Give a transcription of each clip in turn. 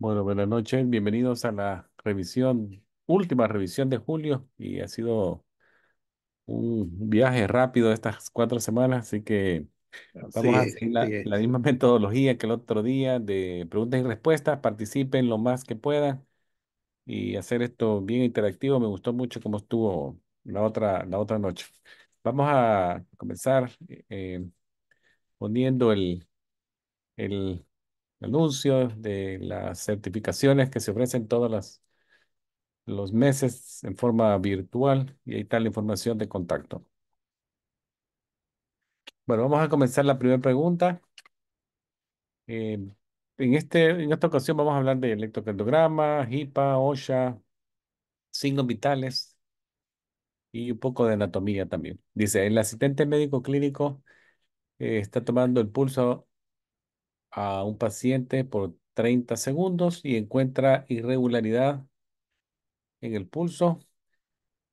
Bueno, buenas noches, bienvenidos a la revisión, última revisión de julio y ha sido un viaje rápido estas cuatro semanas, así que vamos a seguir la, misma metodología que el otro día de preguntas y respuestas, participen lo más que puedan y hacer esto bien interactivo. Me gustó mucho cómo estuvo la otra, la otra noche. Vamos a comenzar eh, poniendo el, el anuncios, de las certificaciones que se ofrecen todos los meses en forma virtual y ahí está la información de contacto. Bueno, vamos a comenzar la primera pregunta. Eh, en, este, en esta ocasión vamos a hablar de electrocardiograma, HIPAA, OSHA, signos vitales y un poco de anatomía también. Dice, el asistente médico clínico eh, está tomando el pulso a un paciente por 30 segundos y encuentra irregularidad en el pulso,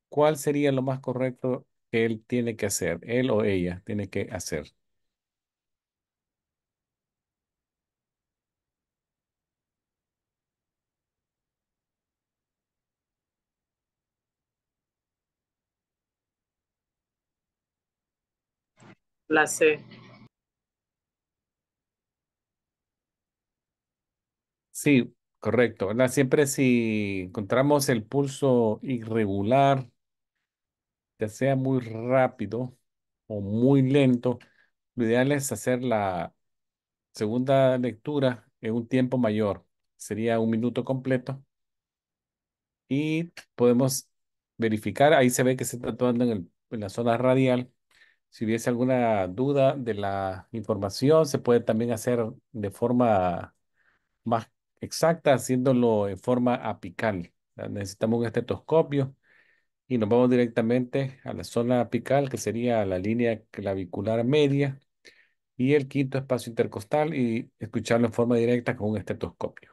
¿cuál sería lo más correcto que él tiene que hacer? Él o ella tiene que hacer. La C. Sí, correcto, Siempre si encontramos el pulso irregular, ya sea muy rápido o muy lento, lo ideal es hacer la segunda lectura en un tiempo mayor. Sería un minuto completo. Y podemos verificar, ahí se ve que se está tomando en, en la zona radial. Si hubiese alguna duda de la información, se puede también hacer de forma más exacta haciéndolo en forma apical. Necesitamos un estetoscopio y nos vamos directamente a la zona apical, que sería la línea clavicular media, y el quinto espacio intercostal y escucharlo en forma directa con un estetoscopio.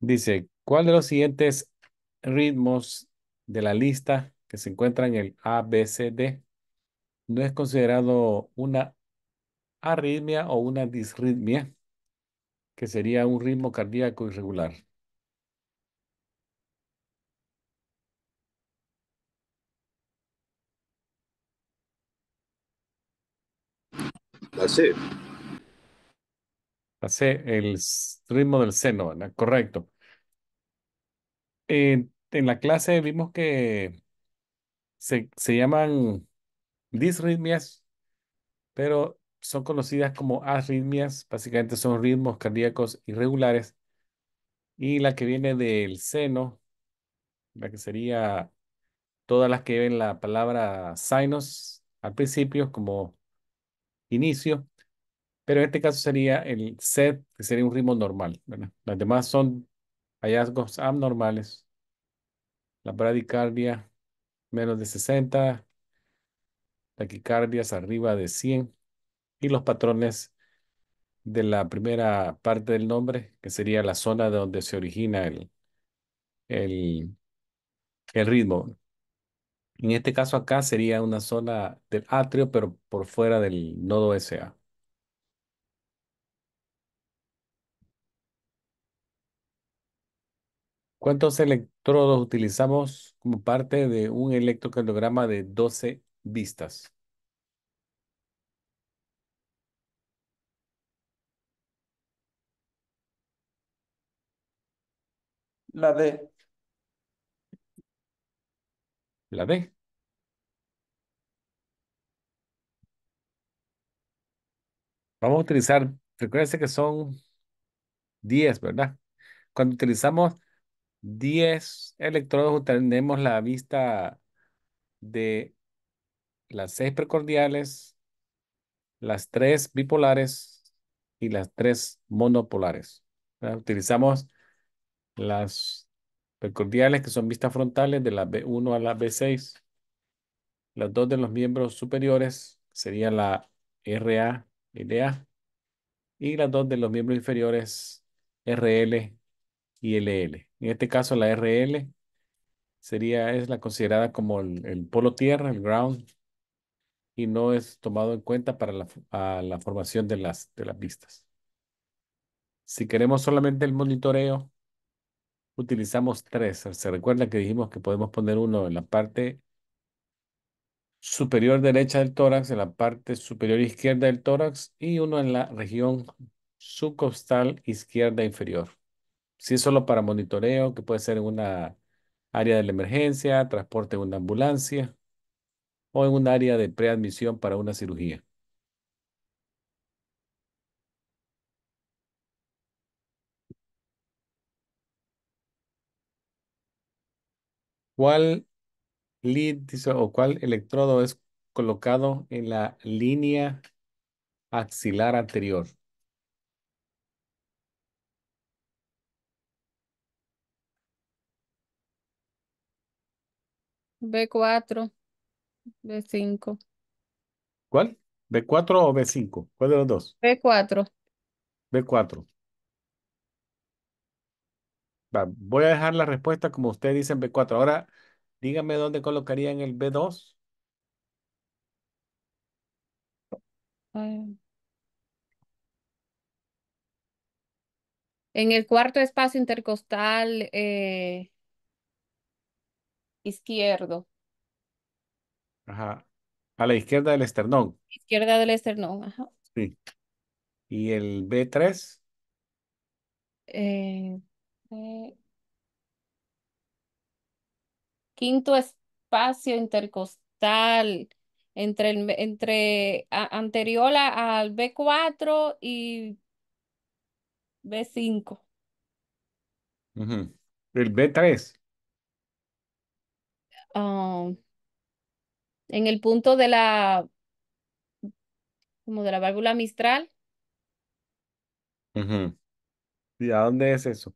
Dice, ¿cuál de los siguientes ritmos de la lista que se encuentra en el ABCD no es considerado una arritmia o una disritmia, que sería un ritmo cardíaco irregular. La C. el ritmo del seno, Correcto. en la clase vimos que se, se llaman disritmias, pero son conocidas como arritmias, básicamente son ritmos cardíacos irregulares. Y la que viene del seno, la que sería todas las que ven la palabra sinus al principio como inicio, pero en este caso sería el set, que sería un ritmo normal. Las demás son hallazgos abnormales. La bradicardia menos de 60, es arriba de 100 y los patrones de la primera parte del nombre, que sería la zona de donde se origina el, el, ritmo. En este caso acá sería una zona del atrio, pero por fuera del nodo SA. ¿Cuántos electrodos utilizamos como parte de un electrocardiograma de 12 vistas? La D. La D. Vamos a utilizar, recuérdense que son 10, ¿verdad? Cuando utilizamos 10 electrodos, tenemos la vista de las 6 precordiales, las 3 bipolares y las 3 monopolares. ¿verdad? Utilizamos las percordiales que son vistas frontales de la B1 a la B6. Las dos de los miembros superiores serían la RA, LA y las dos de los miembros inferiores RL y LL. En este caso la RL sería, es la considerada como el, polo tierra, el ground, y no es tomado en cuenta para la, a la formación de las, de las vistas. Si queremos solamente el monitoreo, utilizamos tres. Se recuerda que dijimos que podemos poner uno en la parte superior derecha del tórax, en la parte superior izquierda del tórax y uno en la región subcostal izquierda inferior. Si es solo para monitoreo, que puede ser en una área de la emergencia, transporte en una ambulancia o en un área de preadmisión para una cirugía. ¿Cuál lead o cuál electrodo es colocado en la línea axilar anterior? B4, B5. ¿Cuál? ¿B4 o B5? ¿Cuál de los dos? B4. B4 voy a dejar la respuesta como usted dice en B4. Ahora, dígame dónde colocaría en el B2. Eh, en el cuarto espacio intercostal eh, izquierdo. Ajá. A la izquierda del esternón. Izquierda del esternón, ajá. Sí. ¿Y el B3? Eh, quinto espacio intercostal entre, el, entre anterior al B4 y B5. El B3. Ah, en el punto de la como de la válvula mistral. ¿Y a dónde es eso?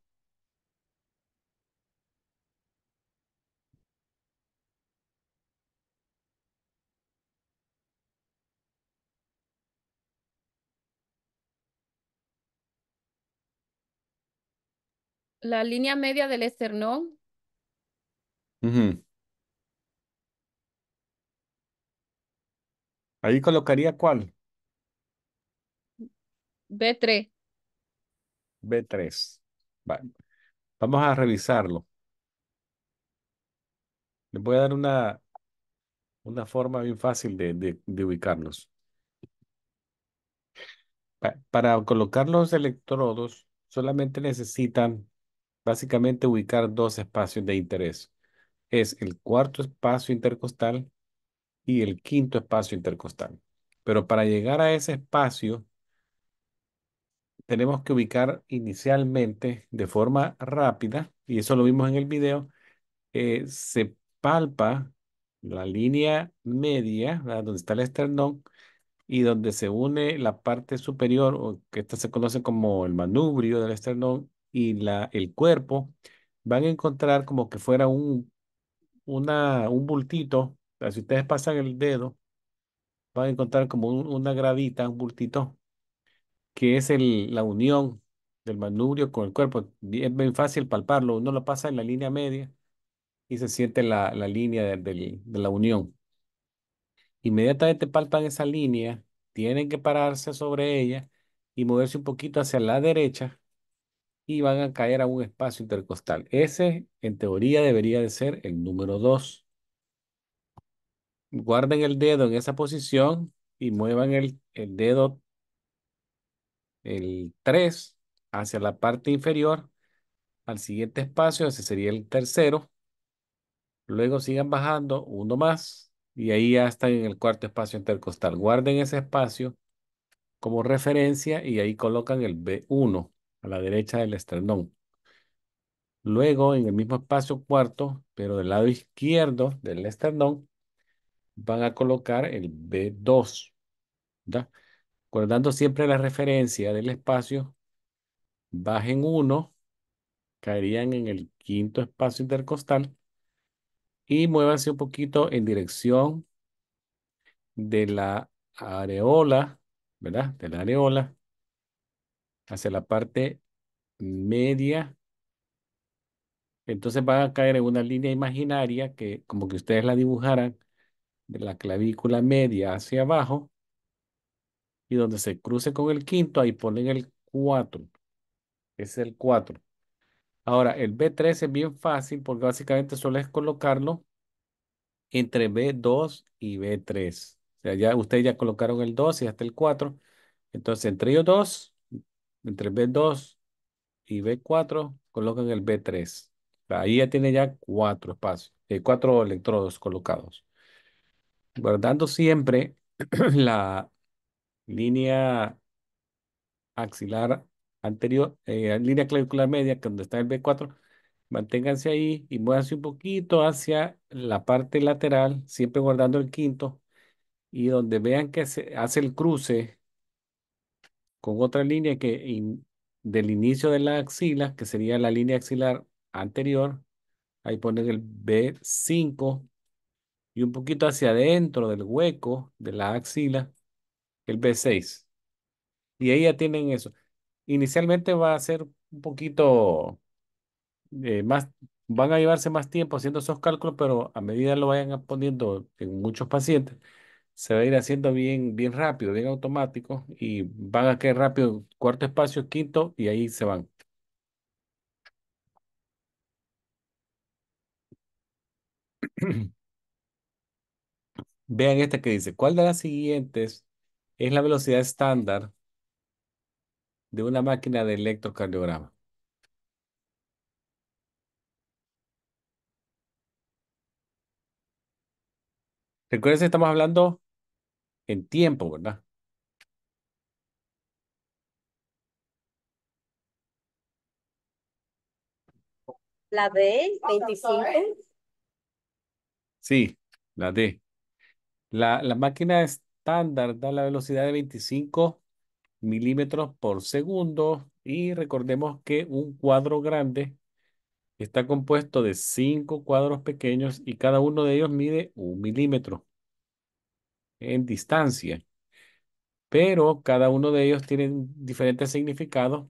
la línea media del esternón. Ahí colocaría cuál? B3. B3. Vamos a revisarlo. Les voy a dar una, una forma bien fácil de, de, ubicarlos. para colocar los electrodos solamente necesitan básicamente ubicar dos espacios de interés. Es el cuarto espacio intercostal y el quinto espacio intercostal. Pero para llegar a ese espacio, tenemos que ubicar inicialmente de forma rápida, y eso lo vimos en el video, eh, se palpa la línea media, donde está el esternón, y donde se une la parte superior, que esta se conoce como el manubrio del esternón, y la, el cuerpo, van a encontrar como que fuera un, una, un bultito. si ustedes pasan el dedo, van a encontrar como una gradita, un bultito, que es el, la unión del manubrio con el cuerpo. Es bien fácil palparlo. Uno lo pasa en la línea media y se siente la, la línea de la unión. Inmediatamente palpan esa línea, tienen que pararse sobre ella y moverse un poquito hacia la derecha y van a caer a un espacio intercostal. Ese, en teoría, debería de ser el número 2. Guarden el dedo en esa posición y muevan el, el dedo, el 3, hacia la parte inferior, al siguiente espacio, ese sería el tercero. Luego sigan bajando, uno más, y ahí ya están en el cuarto espacio intercostal. Guarden ese espacio como referencia y ahí colocan el B1 a la derecha del esternón. Luego, en el mismo espacio cuarto, pero del lado izquierdo del esternón, van a colocar el B2. ¿verdad? siempre la referencia del espacio, bajen uno, caerían en el quinto espacio intercostal y muévanse un poquito en dirección de la areola, ¿verdad? De la areola hacia la parte media. Entonces van a caer en una línea imaginaria que como que ustedes la dibujaran de la clavícula media hacia abajo y donde se cruce con el quinto, ahí ponen el 4. Es el 4. Ahora, el B3 es bien fácil porque básicamente solo es colocarlo entre B2 y B3. O sea, ya ustedes ya colocaron el 2 y hasta el 4. Entonces, entre ellos dos, entre B2 y B4 colocan el B3. Ahí ya tiene ya cuatro espacios, eh, cuatro electrodos colocados. Guardando siempre la línea axilar anterior, eh, línea clavicular media, que donde está el B4, manténganse ahí y muévanse un poquito hacia la parte lateral, siempre guardando el quinto, y donde vean que se hace el cruce con otra línea que del inicio de la axila, que sería la línea axilar anterior, ahí ponen el B5 y un poquito hacia adentro del hueco de la axila, el B6. Y ahí ya tienen eso. Inicialmente va a ser un poquito eh, más, van a llevarse más tiempo haciendo esos cálculos, pero a medida lo vayan poniendo en muchos pacientes, se va a ir haciendo bien, bien rápido, bien automático y van a caer rápido cuarto espacio, quinto y ahí se van. Vean esta que dice, ¿cuál de las siguientes es la velocidad estándar de una máquina de electrocardiograma? Recuerden que estamos hablando en tiempo, ¿verdad? La D, 25. Sí, la D. La, máquina estándar da la velocidad de 25 milímetros por segundo y recordemos que un cuadro grande Está compuesto de cinco cuadros pequeños y cada uno de ellos mide un milímetro en distancia. Pero cada uno de ellos tiene diferentes significados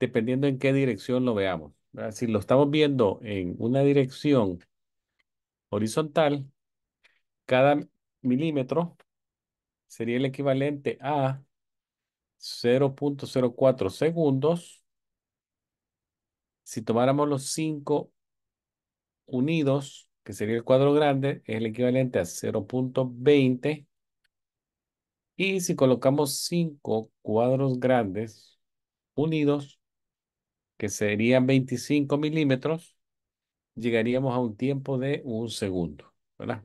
dependiendo en qué dirección lo veamos. Si lo estamos viendo en una dirección horizontal, cada milímetro sería el equivalente a 0.04 segundos si tomáramos los 5 unidos, que sería el cuadro grande, es el equivalente a 0.20. Y si colocamos 5 cuadros grandes unidos, que serían 25 milímetros, llegaríamos a un tiempo de un segundo. ¿verdad?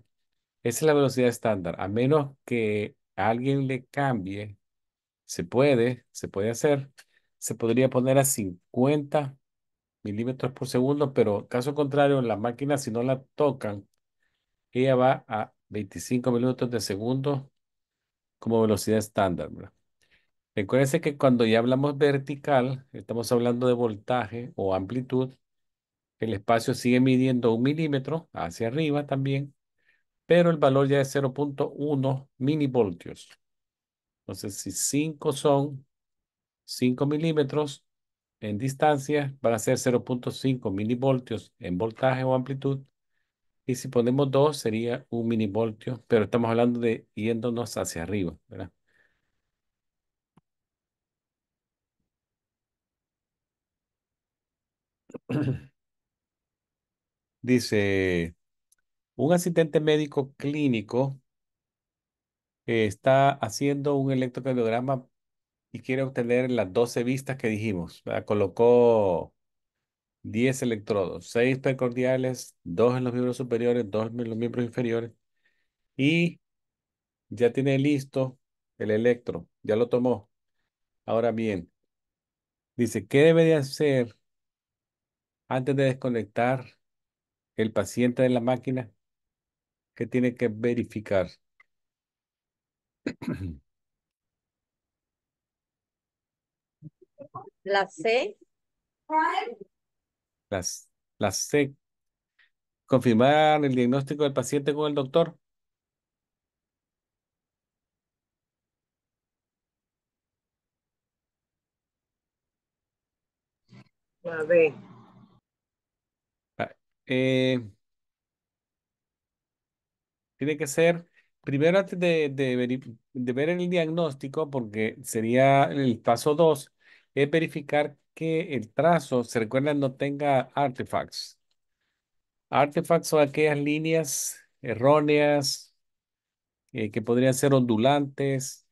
Esa es la velocidad estándar. A menos que alguien le cambie, se puede, se puede hacer, se podría poner a 50 milímetros por segundo, pero caso contrario, la máquina, si no la tocan, ella va a 25 minutos de segundo como velocidad estándar. Recuerden que cuando ya hablamos vertical, estamos hablando de voltaje o amplitud, el espacio sigue midiendo un milímetro hacia arriba también, pero el valor ya es 0.1 milivoltios. Entonces, si 5 son 5 milímetros, en distancia van a ser 0.5 milivoltios en voltaje o amplitud. Y si ponemos 2 sería un milivoltio, pero estamos hablando de yéndonos hacia arriba, ¿verdad? Dice, un asistente médico clínico eh, está haciendo un electrocardiograma y quiere obtener las 12 vistas que dijimos. Colocó 10 electrodos, 6 precordiales, 2 en los miembros superiores, 2 en los miembros inferiores. Y ya tiene listo el electro, ya lo tomó. Ahora bien, dice, ¿qué debe de hacer antes de desconectar el paciente de la máquina? ¿Qué tiene que verificar? La C. Las, la C. Confirmar el diagnóstico del paciente con el doctor. Ah, eh, tiene que ser primero antes de, de, ver el diagnóstico, porque sería el paso dos es verificar que el trazo, se recuerda, no tenga artifacts. Artifacts son aquellas líneas erróneas eh, que podrían ser ondulantes,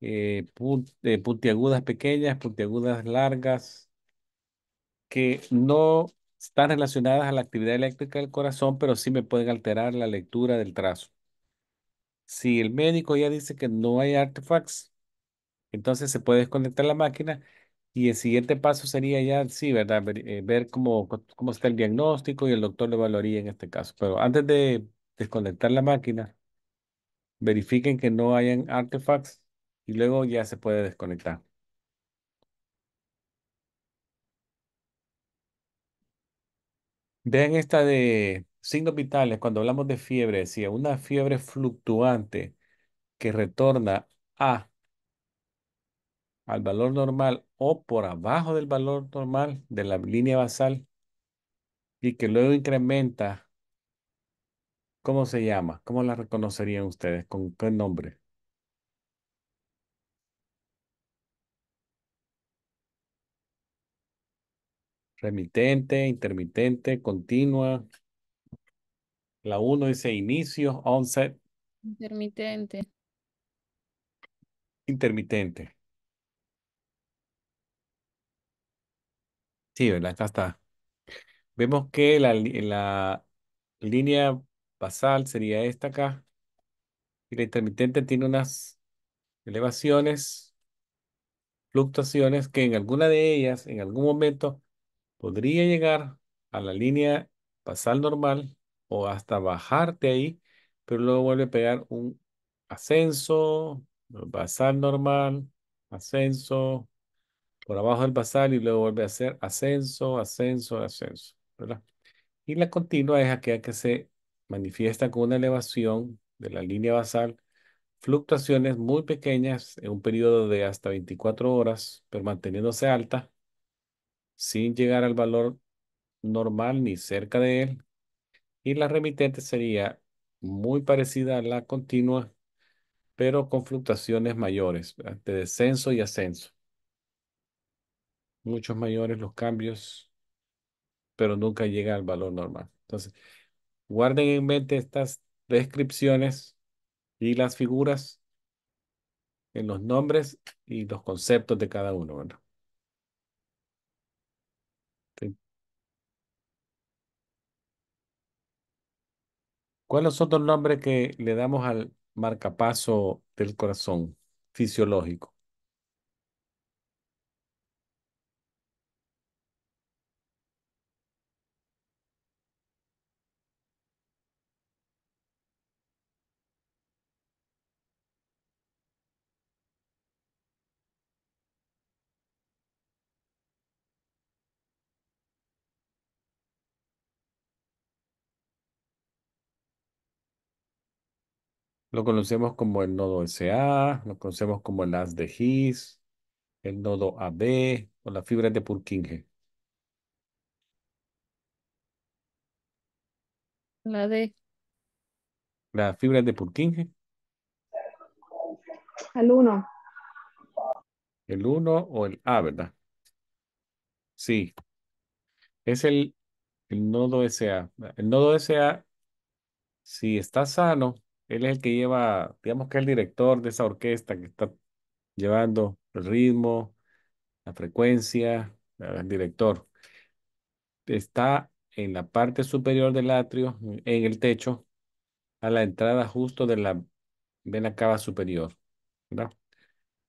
eh, eh, puntiagudas pequeñas, puntiagudas largas, que no están relacionadas a la actividad eléctrica del corazón, pero sí me pueden alterar la lectura del trazo. Si el médico ya dice que no hay artifacts, entonces se puede desconectar la máquina y el siguiente paso sería ya, sí, ¿verdad? Ver, eh, cómo, está el diagnóstico y el doctor lo evaluaría en este caso. Pero antes de desconectar la máquina, verifiquen que no hayan artefacts y luego ya se puede desconectar. Vean esta de signos vitales, cuando hablamos de fiebre, decía una fiebre fluctuante que retorna a al valor normal o por abajo del valor normal de la línea basal y que luego incrementa, ¿cómo se llama? ¿Cómo la reconocerían ustedes? ¿Con qué nombre? Remitente, intermitente, continua. La 1 dice inicio, onset. Intermitente. Intermitente. Sí, Acá está. Vemos que la, la línea basal sería esta acá. Y la intermitente tiene unas elevaciones, fluctuaciones, que en alguna de ellas, en algún momento, podría llegar a la línea basal normal o hasta bajarte ahí, pero luego vuelve a pegar un ascenso, basal normal, ascenso, por abajo del basal y luego vuelve a hacer ascenso, ascenso, ascenso, ¿verdad? Y la continua es aquella que se manifiesta con una elevación de la línea basal, fluctuaciones muy pequeñas en un periodo de hasta 24 horas, pero manteniéndose alta, sin llegar al valor normal ni cerca de él. Y la remitente sería muy parecida a la continua, pero con fluctuaciones mayores, de descenso y ascenso muchos mayores los cambios, pero nunca llega al valor normal. Entonces, guarden en mente estas descripciones y las figuras en los nombres y los conceptos de cada uno, ¿verdad? ¿Cuáles son los nombres que le damos al marcapaso del corazón fisiológico? Lo conocemos como el nodo SA, lo conocemos como el de His, el nodo AB o las fibras de Purkinje. La D. Las fibras de Purkinje. El 1. El 1 o el A, ¿verdad? Sí. Es el nodo SA. El nodo SA, si está sano, él es el que lleva, digamos que es el director de esa orquesta que está llevando el ritmo, la frecuencia, el director. Está en la parte superior del atrio, en el techo, a la entrada justo de la, vena cava superior.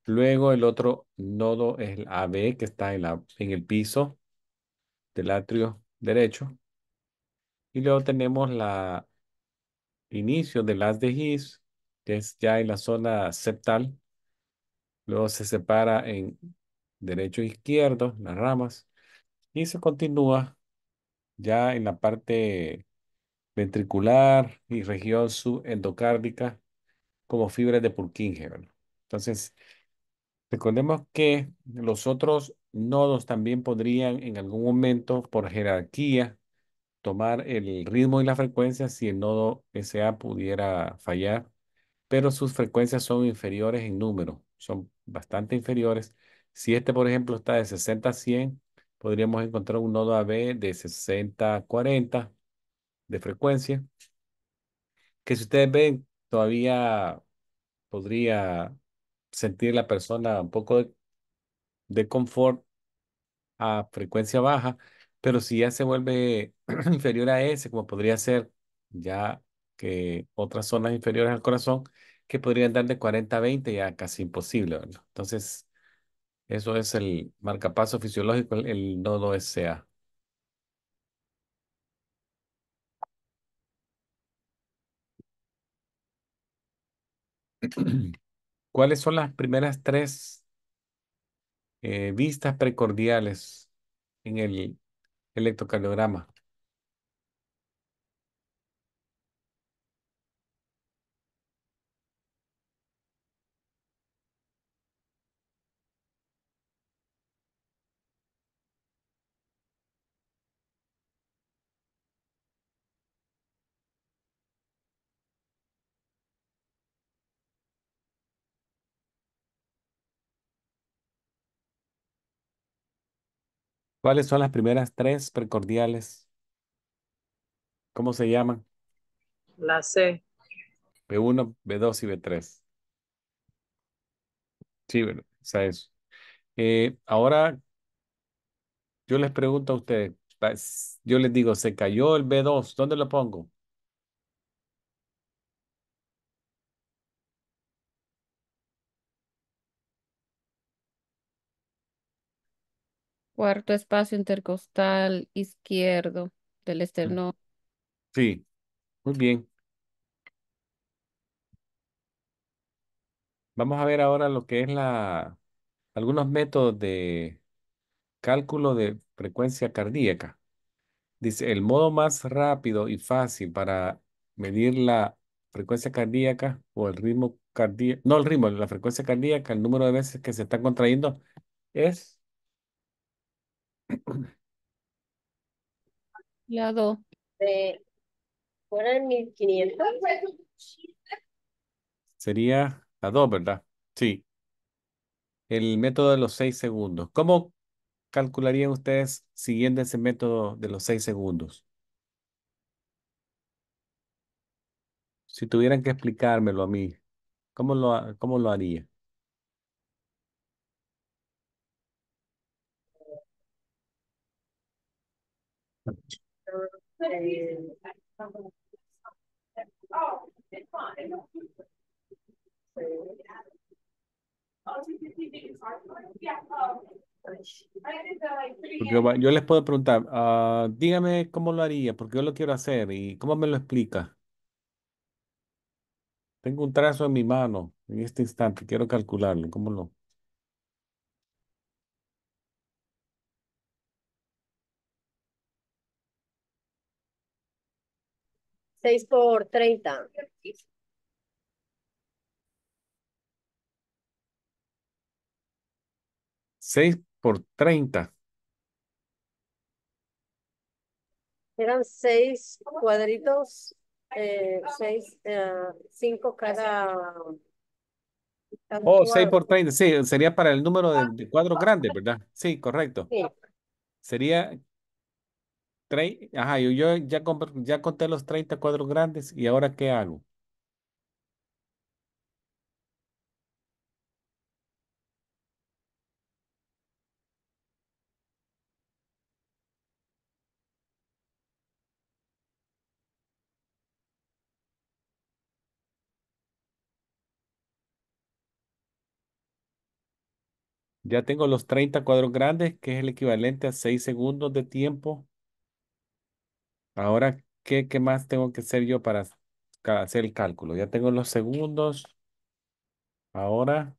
Luego el otro nodo es el AB que está en, la, en el piso del atrio derecho. Y luego tenemos la inicio del las de His, que es ya en la zona septal. Luego se separa en derecho e izquierdo, las ramas, y se continúa ya en la parte ventricular y región subendocárdica como fibra de Purkinje. Entonces, recordemos que los otros nodos también podrían en algún momento, por jerarquía, tomar el ritmo y la frecuencia si el nodo SA pudiera fallar, pero sus frecuencias son inferiores en número, son bastante inferiores. Si este, por ejemplo, está de 60 a 100, podríamos encontrar un nodo AB de 60 a 40 de frecuencia, que si ustedes ven, todavía podría sentir la persona un poco de, de confort a frecuencia baja, pero si ya se vuelve inferior a ese, como podría ser ya que otras zonas inferiores al corazón, que podrían dar de 40 a 20, ya casi imposible, Entonces, eso es el marcapaso fisiológico, el, nodo SA. ¿Cuáles son las primeras tres eh, vistas precordiales en el electrocardiograma. ¿Cuáles son las primeras tres precordiales? ¿Cómo se llaman? La C. B1, B2 y B3. Sí, ¿verdad? O sea, eso. Eh, ahora, yo les pregunto a ustedes, yo les digo, se cayó el B2, ¿dónde lo pongo? Cuarto espacio intercostal izquierdo del mm. esternón. Sí, muy bien. Vamos a ver ahora lo que es la algunos métodos de cálculo de frecuencia cardíaca. Dice, el modo más rápido y fácil para medir la frecuencia cardíaca o el ritmo cardíaco, no el ritmo, la frecuencia cardíaca, el número de veces que se están contrayendo es la 2. De, 1500? Sería la 2, ¿verdad? Sí. El método de los seis segundos. ¿Cómo calcularían ustedes siguiendo ese método de los seis segundos? Si tuvieran que explicármelo a mí, ¿cómo lo, cómo lo haría? yo les puedo preguntar, ah, dígame cómo lo haría, porque yo lo quiero hacer y cómo me lo explica. Tengo un trazo en mi mano en este instante, quiero calcularlo, ¿cómo lo? 6 por 30. 6 por 30. Eran seis cuadritos, eh, seis, eh, cinco cada... oh, 6 por 30, sí, sería para el número de, de cuadros grandes, ¿verdad? Sí, correcto. Sí. Sería Ajá, yo, ya, ya conté los 30 cuadros grandes y ahora ¿qué hago? Ya tengo los 30 cuadros grandes, que es el equivalente a 6 segundos de tiempo Ahora, ¿qué, qué más tengo que hacer yo para hacer el cálculo? Ya tengo los segundos. Ahora.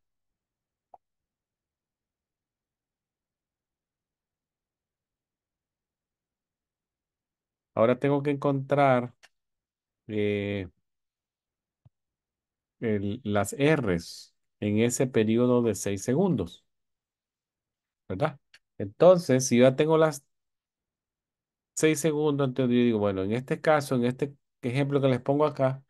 Ahora tengo que encontrar eh, las R's en ese periodo de 6 segundos. ¿Verdad? Entonces, si ya tengo las 6 segundos, entonces yo digo, bueno, en este caso, en este ejemplo que les pongo acá,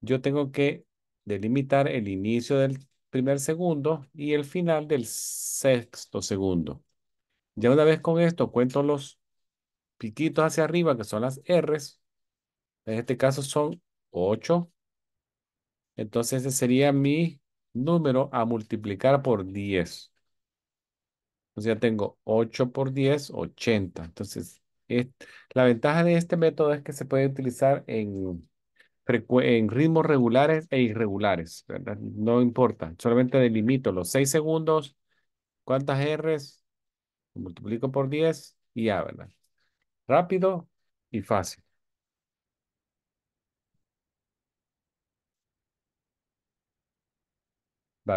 yo tengo que delimitar el inicio del primer segundo y el final del sexto segundo. Ya una vez con esto, cuento los piquitos hacia arriba, que son las Rs. En este caso son 8. Entonces ese sería mi número a multiplicar por 10. Entonces ya tengo 8 por 10, 80. Entonces la ventaja de este método es que se puede utilizar en, en ritmos regulares e irregulares, ¿verdad? No importa, solamente delimito los 6 segundos, cuántas R's, multiplico por 10 y ya, ¿verdad? Rápido y fácil.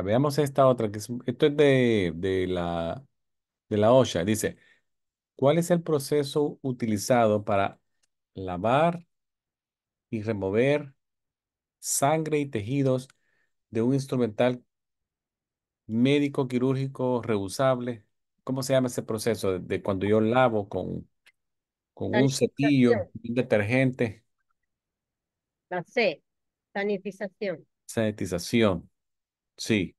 veamos esta otra, que esto es de, la, de la OSHA, dice... ¿Cuál es el proceso utilizado para lavar y remover sangre y tejidos de un instrumental médico quirúrgico reusable? ¿Cómo se llama ese proceso de, cuando yo lavo con, con un cepillo, un detergente? La C, sanitización. Sanitización, sí.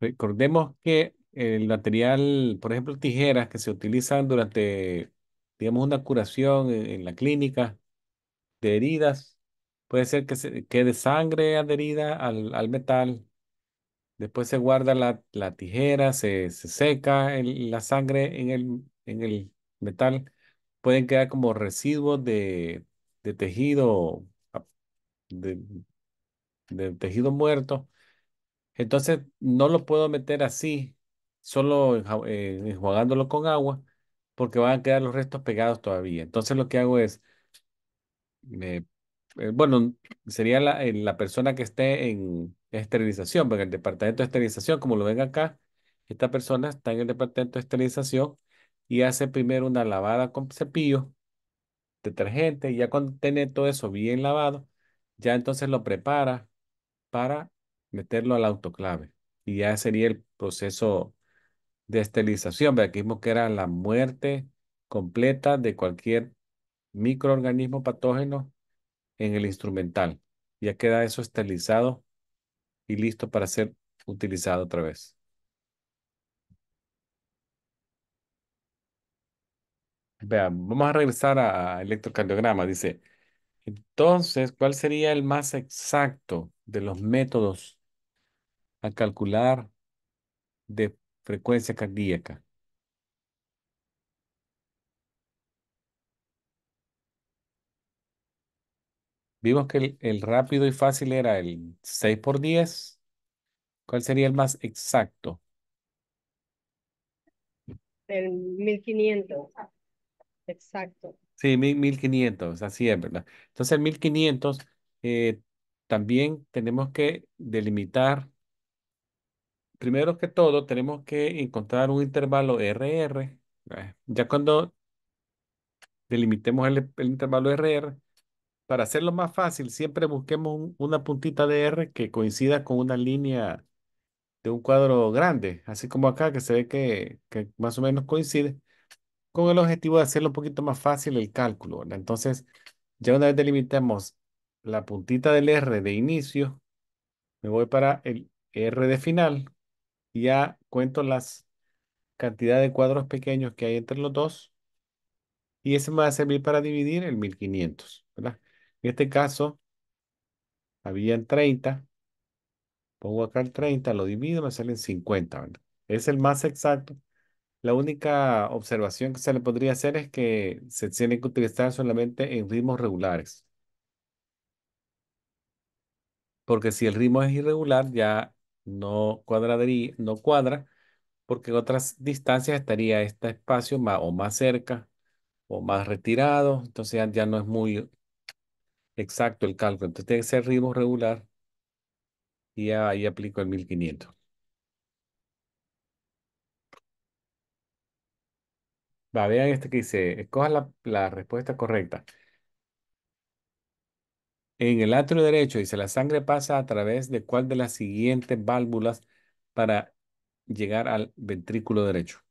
Recordemos que el material, por ejemplo, tijeras que se utilizan durante, digamos, una curación en, la clínica de heridas. Puede ser que se, quede sangre adherida al, metal. Después se guarda la, la tijera, se, seca la sangre en el, en el metal. Pueden quedar como residuos de, tejido, ah, de, de tejido muerto. Entonces no lo puedo meter así solo eh, enjuagándolo con agua, porque van a quedar los restos pegados todavía. Entonces lo que hago es, eh, bueno, sería la, eh, la persona que esté en esterilización, porque el departamento de esterilización, como lo ven acá, esta persona está en el departamento de esterilización y hace primero una lavada con cepillo, detergente, y ya cuando tiene todo eso bien lavado, ya entonces lo prepara para meterlo al autoclave. Y ya sería el proceso de esterilización. aquí vimos que era la muerte completa de cualquier microorganismo patógeno en el instrumental. Ya queda eso esterilizado y listo para ser utilizado otra vez. Vean, vamos a regresar a electrocardiograma. Dice, entonces, ¿cuál sería el más exacto de los métodos a calcular de frecuencia cardíaca. Vimos que el, rápido y fácil era el 6 por 10. ¿Cuál sería el más exacto? El 1500. Exacto. Sí, 1500, así es, ¿verdad? Entonces, el 1500 eh, también tenemos que delimitar primero que todo, tenemos que encontrar un intervalo RR. Ya cuando delimitemos el, intervalo RR, para hacerlo más fácil, siempre busquemos una puntita de R que coincida con una línea de un cuadro grande, así como acá que se ve que, más o menos coincide, con el objetivo de hacerlo un poquito más fácil el cálculo. Entonces, ya una vez delimitemos la puntita del R de inicio, me voy para el R de final, ya cuento las cantidad de cuadros pequeños que hay entre los dos. Y ese me va a servir para dividir el 1500, ¿verdad? En este caso, habían 30. Pongo acá el 30, lo divido, me salen 50, Es el más exacto. La única observación que se le podría hacer es que se tiene que utilizar solamente en ritmos regulares. Porque si el ritmo es irregular, ya no cuadraría, no cuadra, porque en otras distancias estaría este espacio más, o más cerca o más retirado, entonces ya, no es muy exacto el cálculo, entonces tiene que ser ritmo regular y ahí aplico el 1500. Va, vean este que dice, escoja la respuesta correcta en el atrio derecho, dice, la sangre pasa a través de cuál de las siguientes válvulas para llegar al ventrículo derecho.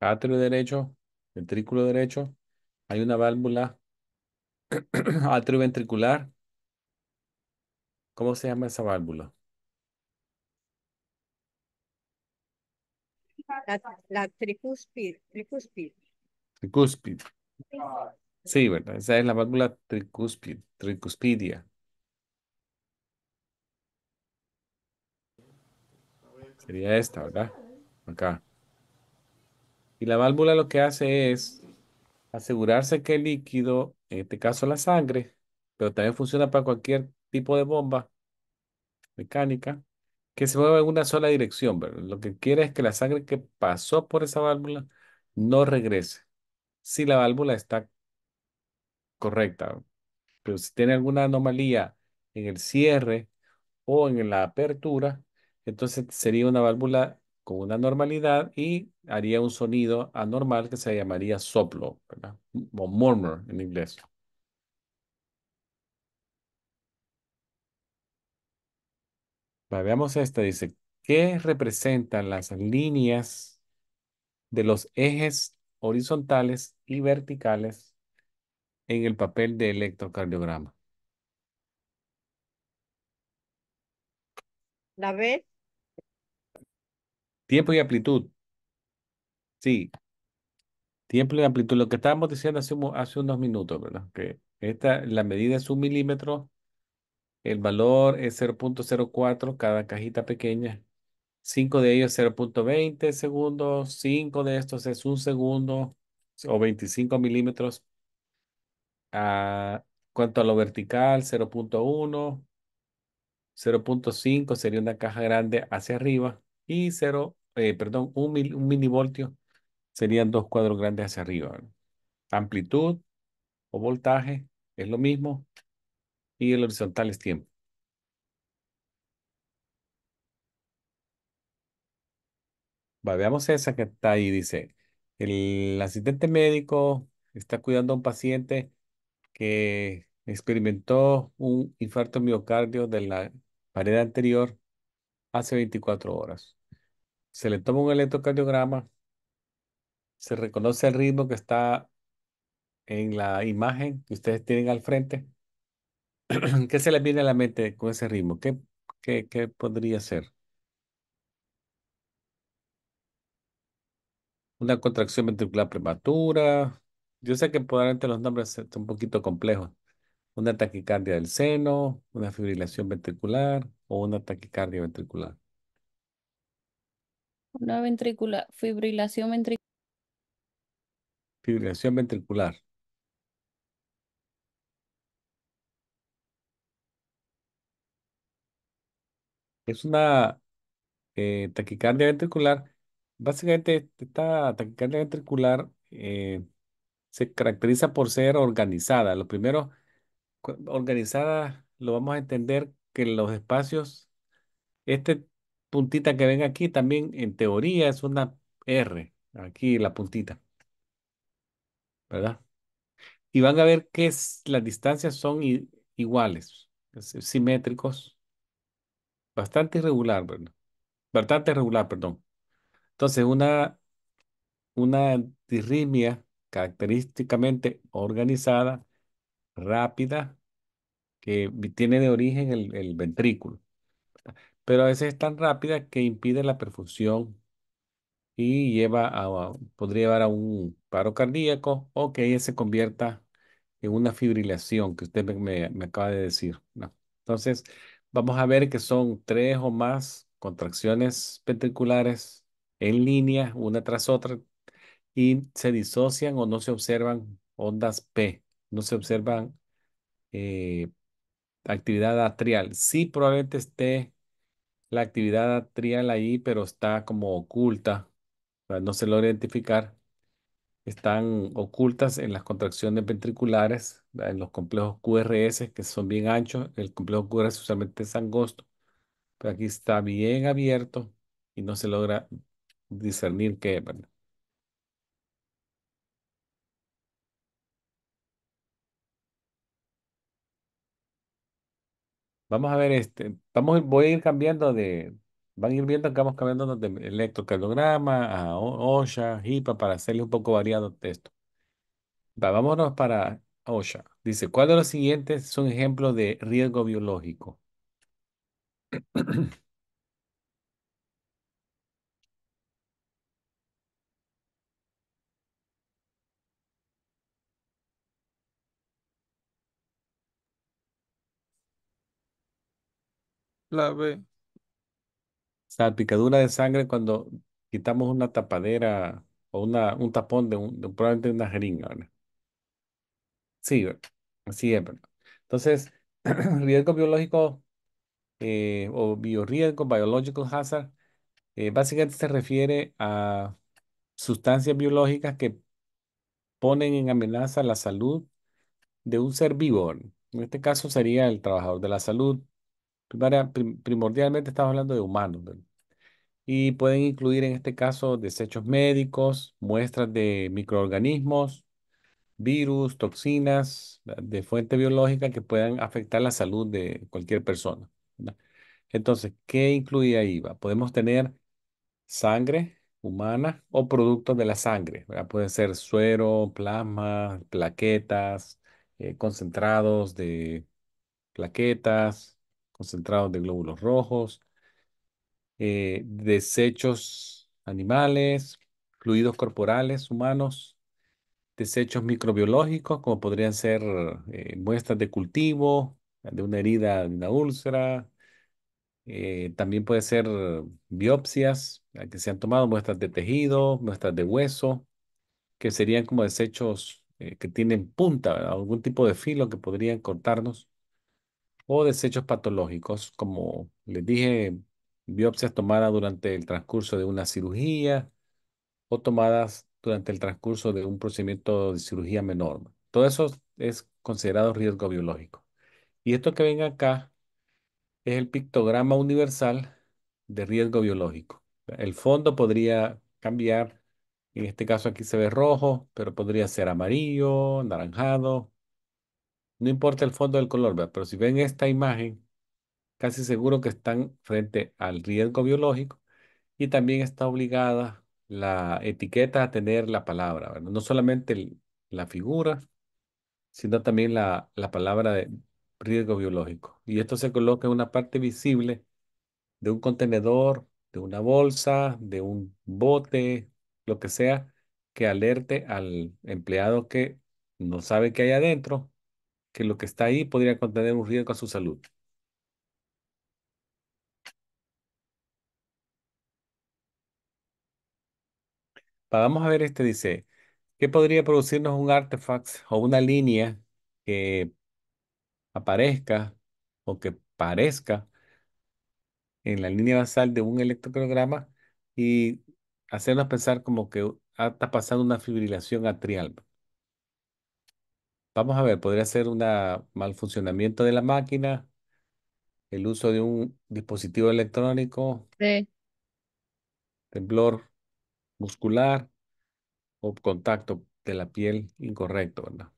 Atrio derecho, ventrículo derecho. Hay una válvula atrioventricular. ¿Cómo se llama esa válvula? La, tricuspide. tricúspide. Sí, ¿verdad? Esa es la válvula tricúspide, tricuspidia. Sería esta, ¿verdad? Acá. Y la válvula lo que hace es asegurarse que el líquido, en este caso la sangre, pero también funciona para cualquier tipo de bomba mecánica, que se mueva en una sola dirección. Lo que quiere es que la sangre que pasó por esa válvula no regrese. Si la válvula está correcta, pero si tiene alguna anomalía en el cierre o en la apertura, entonces sería una válvula con una normalidad y haría un sonido anormal que se llamaría soplo, ¿verdad? o murmur en inglés. veamos esta, dice, ¿qué representan las líneas de los ejes horizontales y verticales en el papel de electrocardiograma? La vez Tiempo y amplitud. Sí. Tiempo y amplitud. Lo que estábamos diciendo hace, hace unos minutos, ¿verdad? Que esta, la medida es un milímetro. El valor es 0.04, cada cajita pequeña. 5 de ellos 0.20 segundos. 5 de estos es un segundo o 25 milímetros. a ah, cuanto a lo vertical, 0.1. 0.5 sería una caja grande hacia arriba y 0 eh, perdón, un, minivoltio serían dos cuadros grandes hacia arriba. Amplitud o voltaje es lo mismo y el horizontal es tiempo. veamos esa que está ahí, dice, el asistente médico está cuidando a un paciente que experimentó un infarto miocardio de la pared anterior hace 24 horas se le toma un electrocardiograma, se reconoce el ritmo que está en la imagen que ustedes tienen al frente. ¿Qué se les viene a la mente con ese ritmo? ¿Qué, qué, qué podría ser? Una contracción ventricular prematura. Yo sé que probablemente los nombres son un poquito complejos. Una taquicardia del seno, una fibrilación ventricular o una taquicardia ventricular. Una ventricular, fibrilación ventricular. Fibrilación ventricular. Es una eh, taquicardia ventricular. Básicamente, esta taquicardia ventricular eh, se caracteriza por ser organizada. Lo primero, organizada, lo vamos a entender que los espacios, este puntita que ven aquí también en teoría es una R, aquí la puntita, ¿verdad? Y van a ver que las distancias son iguales, simétricos, bastante irregular, ¿verdad? Bastante regular, perdón. Entonces, una, una característicamente organizada, rápida, que tiene de origen el, el ventrículo pero a veces es tan rápida que impide la perfusión y lleva a, podría llevar a un paro cardíaco o que ella se convierta en una fibrilación que usted me, acaba de decir. Entonces, vamos a ver que son tres o más contracciones ventriculares en línea, una tras otra, y se disocian o no se observan ondas P, no se observan eh, actividad atrial. Sí, probablemente esté la actividad atrial ahí, pero está como oculta, no se logra identificar. Están ocultas en las contracciones ventriculares, en los complejos QRS, que son bien anchos. El complejo QRS usualmente es angosto, pero aquí está bien abierto y no se logra discernir qué, ¿verdad? Vamos a ver, este, vamos, voy a ir cambiando de, van a ir viendo que vamos cambiando de electrocardiograma a OSHA, HIPAA, para hacerle un poco variado esto. vámonos para OSHA. Dice, ¿cuál de los siguientes son ejemplos de riesgo biológico? la B. salpicadura picadura de sangre cuando quitamos una tapadera o una, un tapón de, un, probablemente una jeringa, Sí, ¿verdad? así es, Entonces, riesgo biológico eh, o biorriesgo, biological hazard, eh, básicamente se refiere a sustancias biológicas que ponen en amenaza la salud de un ser vivo. En este caso sería el trabajador de la salud, primordialmente estamos hablando de humanos, Y pueden incluir en este caso desechos médicos, muestras de microorganismos, virus, toxinas de fuente biológica que puedan afectar la salud de cualquier persona. Entonces, ¿qué incluía ahí? Podemos tener sangre humana o productos de la sangre, Pueden ser suero, plasma, plaquetas, eh, concentrados de plaquetas, concentrados de glóbulos rojos, eh, desechos animales, fluidos corporales humanos, desechos microbiológicos, como podrían ser eh, muestras de cultivo, de una herida, de una úlcera. Eh, también puede ser biopsias que se han tomado, muestras de tejido, muestras de hueso, que serían como desechos que tienen punta, algún tipo de filo que podrían cortarnos o desechos patológicos, como les dije, biopsias tomadas durante el transcurso de una cirugía o tomadas durante el transcurso de un procedimiento de cirugía menor. Todo eso es considerado riesgo biológico. Y esto que ven acá es el pictograma universal de riesgo biológico. El fondo podría cambiar, en este caso aquí se ve rojo, pero podría ser amarillo, naranjado, no importa el fondo del color, pero si ven esta imagen, casi seguro que están frente al riesgo biológico y también está obligada la etiqueta a tener la palabra, no solamente la figura, sino también la, la palabra de riesgo biológico. Y esto se coloca en una parte visible de un contenedor, de una bolsa, de un bote, lo que sea, que alerte al empleado que no sabe qué hay adentro que lo que está ahí podría contener un riesgo a su salud. Vamos a ver este, dice, ¿qué podría producirnos un artefacto o una línea que aparezca o que parezca en la línea basal de un electrocardiograma y hacernos pensar como que está pasando una fibrilación atrial? Vamos a ver, podría ser un mal funcionamiento de la máquina, el uso de un dispositivo electrónico, temblor muscular o contacto de la piel incorrecto, ¿verdad?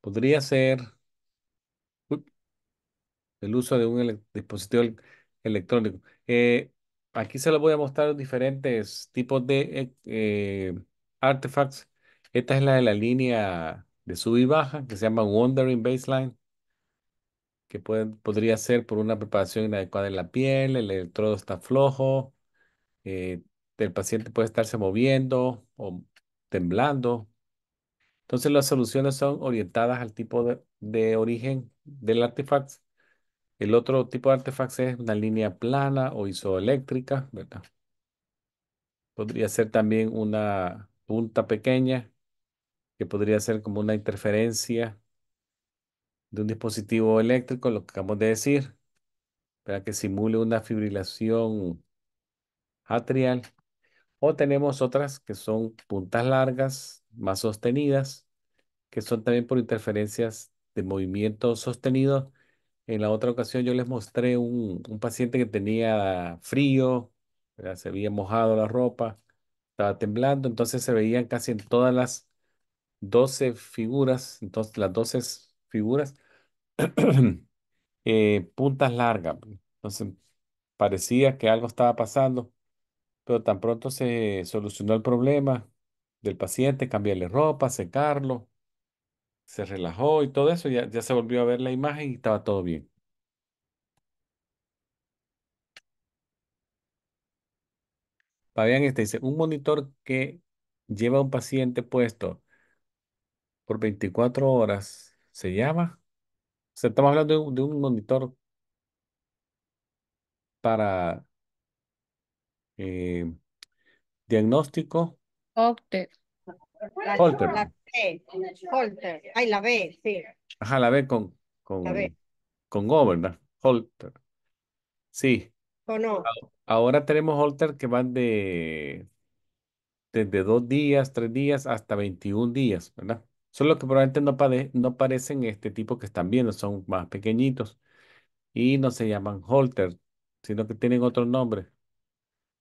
Podría ser el uso de un dispositivo electrónico. Eh, aquí se los voy a mostrar diferentes tipos de eh, eh, artefacts. Esta es la de la línea de sub y baja que se llama Wandering Baseline, que puede, podría ser por una preparación inadecuada en la piel, el electrodo está flojo, eh, el paciente puede estarse moviendo o temblando. Entonces las soluciones son orientadas al tipo de, de origen del artefacto. El otro tipo de artefacto es una línea plana o isoeléctrica, ¿verdad? Podría ser también una punta pequeña que podría ser como una interferencia de un dispositivo eléctrico, lo que acabamos de decir, para que simule una fibrilación atrial. O tenemos otras que son puntas largas, más sostenidas, que son también por interferencias de movimiento sostenido. En la otra ocasión yo les mostré un, paciente que tenía frío, se había mojado la ropa, estaba temblando, entonces se veían casi en todas las 12 figuras, entonces las 12 figuras, eh, puntas largas. Pues. Entonces parecía que algo estaba pasando, pero tan pronto se solucionó el problema del paciente, cambiarle ropa, secarlo, se relajó y todo eso, ya, se volvió a ver la imagen y estaba todo bien. Fabián este dice, un monitor que lleva a un paciente puesto por 24 horas. ¿Se llama? estamos hablando de un, monitor para eh, diagnóstico. Holter. Holter. la la ve, sí. Ajá, la ve con, con, con O, ¿verdad? Holter. Sí. ¿O no? Ahora tenemos Holter que van de desde dos días, tres días hasta 21 días, ¿verdad? Solo que probablemente no, no parecen este tipo que están viendo, son más pequeñitos y no se llaman Holter, sino que tienen otro nombre.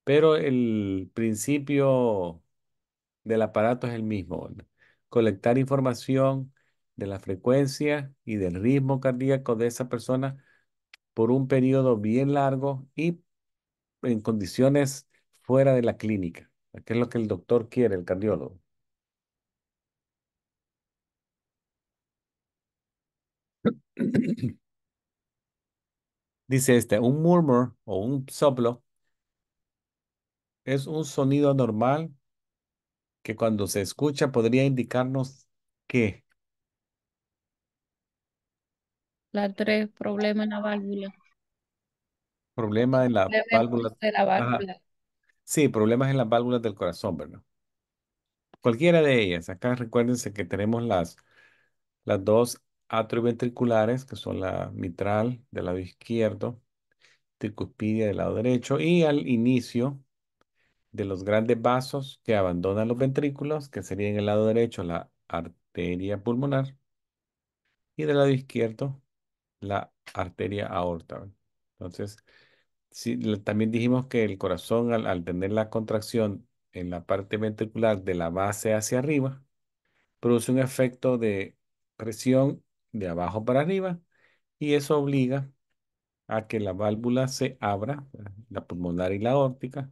Pero el principio del aparato es el mismo, Colectar información de la frecuencia y del ritmo cardíaco de esa persona por un periodo bien largo y en condiciones fuera de la clínica, que es lo que el doctor quiere, el cardiólogo. Dice este, un murmur o un soplo es un sonido normal que cuando se escucha podría indicarnos que la tres problema en la válvula. Problema en la válvula. Sí, problemas en las válvulas del corazón, ¿verdad? Cualquiera de ellas. Acá recuérdense que tenemos las, las dos atrioventriculares, que son la mitral del lado izquierdo, tricuspidia del lado derecho y al inicio de los grandes vasos que abandonan los ventrículos, que sería en el lado derecho la arteria pulmonar y del lado izquierdo la arteria aorta. Entonces, también dijimos que el corazón al, al tener la contracción en la parte ventricular de la base hacia arriba, produce un efecto de presión de abajo para arriba y eso obliga a que la válvula se abra, la pulmonar y la órtica,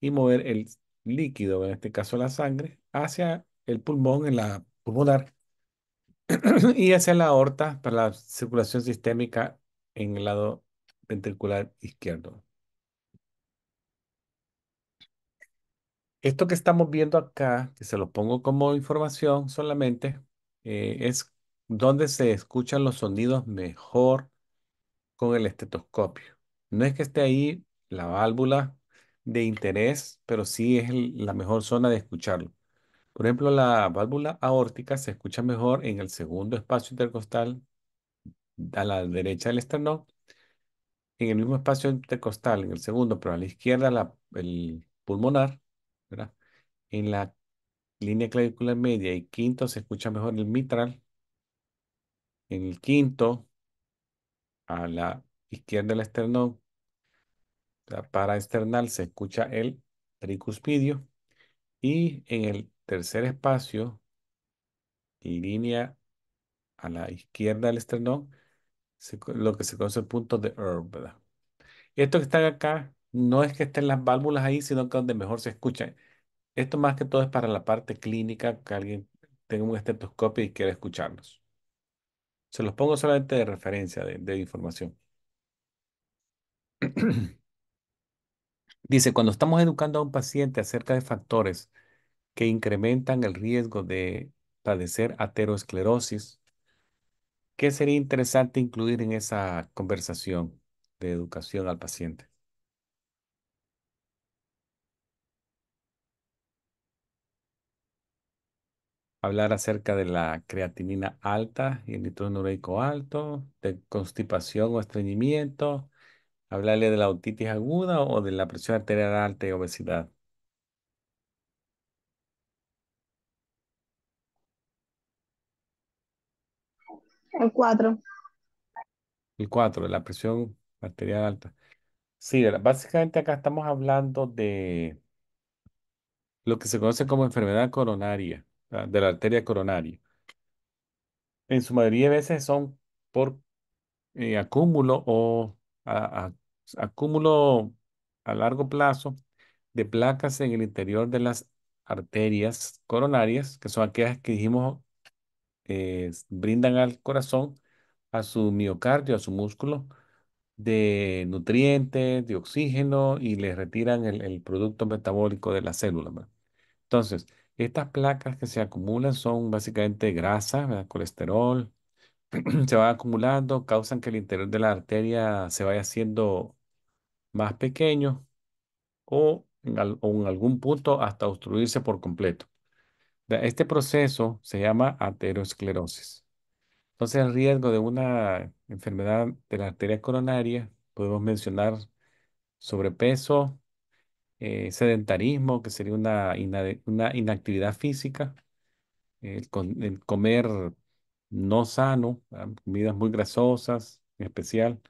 y mover el líquido, en este caso la sangre, hacia el pulmón en la pulmonar y hacia la aorta para la circulación sistémica en el lado ventricular izquierdo. Esto que estamos viendo acá, que se lo pongo como información solamente, eh, es donde se escuchan los sonidos mejor con el estetoscopio. No es que esté ahí la válvula de interés, pero sí es la mejor zona de escucharlo. Por ejemplo, la válvula aórtica se escucha mejor en el segundo espacio intercostal a la derecha del esternón, en el mismo espacio intercostal, en el segundo, pero a la izquierda el pulmonar, En la línea clavicular media y quinto se escucha mejor el mitral, en el quinto, a la izquierda del esternón, para external se escucha el tricuspidio. Y en el tercer espacio, línea a la izquierda del esternón, lo que se conoce el punto de herb, Esto que está acá no es que estén las válvulas ahí, sino que donde mejor se escucha. Esto más que todo es para la parte clínica, que alguien tenga un estetoscopio y quiera escucharnos. Se los pongo solamente de referencia, de, información. Dice, cuando estamos educando a un paciente acerca de factores que incrementan el riesgo de padecer ateroesclerosis, ¿qué sería interesante incluir en esa conversación de educación al paciente? hablar acerca de la creatinina alta y el nitrógeno ureico alto, de constipación o estreñimiento, hablarle de la otitis aguda o de la presión arterial alta y obesidad. El 4. El 4, la presión arterial alta. Sí, básicamente acá estamos hablando de lo que se conoce como enfermedad coronaria. Ah, de la arteria coronaria. En su mayoría de veces son por eh, acúmulo o acúmulo a largo plazo de placas en el interior de las arterias coronarias, que son aquellas que dijimos eh, brindan al corazón, a su miocardio, a su músculo, de nutrientes, de oxígeno y le retiran el, producto metabólico de la célula. Entonces, estas placas que se acumulan son básicamente grasa, colesterol, se van acumulando, causan que el interior de la arteria se vaya haciendo más pequeño o en, o en algún punto hasta obstruirse por completo. Este proceso se llama aterosclerosis. Entonces, el riesgo de una enfermedad de la arteria coronaria, podemos mencionar sobrepeso, eh, sedentarismo, que sería una, una inactividad física, el, comer no sano, ah, comidas muy grasosas en especial,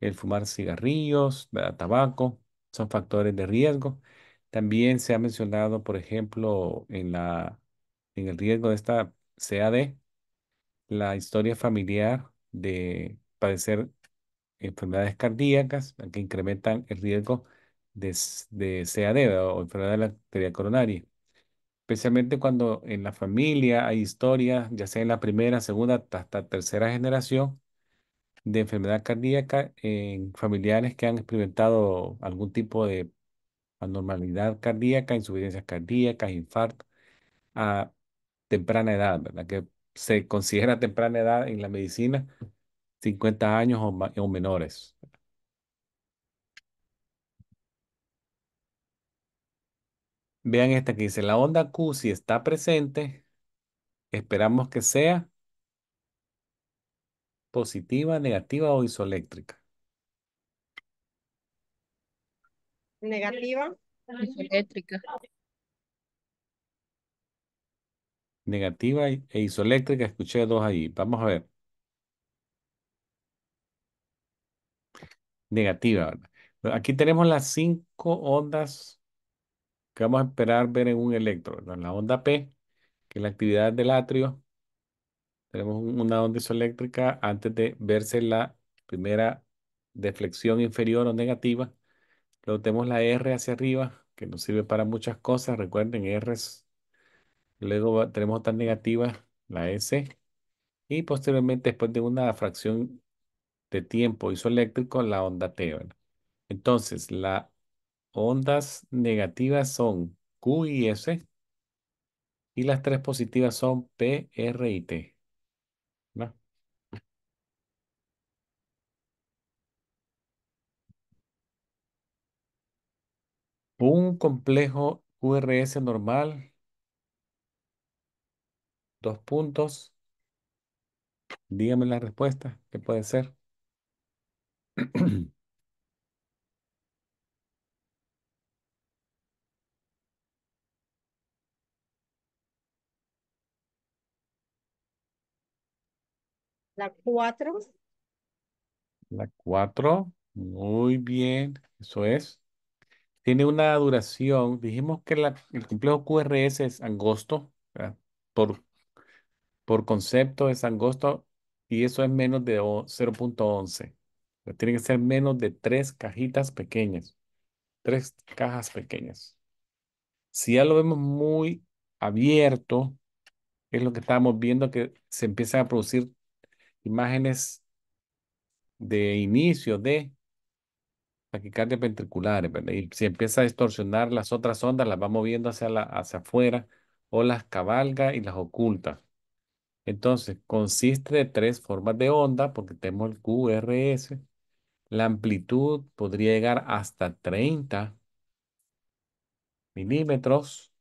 el fumar cigarrillos, ah, tabaco, son factores de riesgo. También se ha mencionado, por ejemplo, en, la, en el riesgo de esta CAD, la historia familiar de padecer enfermedades cardíacas que incrementan el riesgo de, de CAD o enfermedad de la arteria coronaria. Especialmente cuando en la familia hay historia, ya sea en la primera, segunda, hasta tercera generación de enfermedad cardíaca en familiares que han experimentado algún tipo de anormalidad cardíaca, insuficiencias cardíacas, infarto, a temprana edad, ¿verdad? Que se considera temprana edad en la medicina, 50 años o, o menores. Vean esta que dice, la onda Q si está presente, esperamos que sea positiva, negativa o isoeléctrica. Negativa. Isoeléctrica. Negativa e isoeléctrica, escuché dos ahí. Vamos a ver. Negativa. Aquí tenemos las cinco ondas vamos a esperar ver en un electro, la onda P, que es la actividad del atrio, tenemos una onda isoeléctrica antes de verse la primera deflexión inferior o negativa. Luego tenemos la R hacia arriba, que nos sirve para muchas cosas. Recuerden, R es... Luego tenemos otra negativa, la S. Y posteriormente, después de una fracción de tiempo isoeléctrico, la onda T. Entonces, la Ondas negativas son Q y S. Y las tres positivas son P, R y T. ¿Va? Un complejo QRS normal. Dos puntos. Dígame la respuesta. ¿Qué puede ser? La cuatro. La cuatro. Muy bien. Eso es. Tiene una duración. Dijimos que la, el complejo QRS es angosto. Por, por concepto es angosto y eso es menos de 0.11. Tiene que ser menos de tres cajitas pequeñas. Tres cajas pequeñas. Si ya lo vemos muy abierto, es lo que estábamos viendo que se empiezan a producir imágenes de inicio de taquicardia ventricular. Y si empieza a distorsionar las otras ondas, las va moviendo hacia, la, hacia afuera o las cabalga y las oculta. Entonces, consiste de tres formas de onda, porque tenemos el QRS. La amplitud podría llegar hasta 30 milímetros.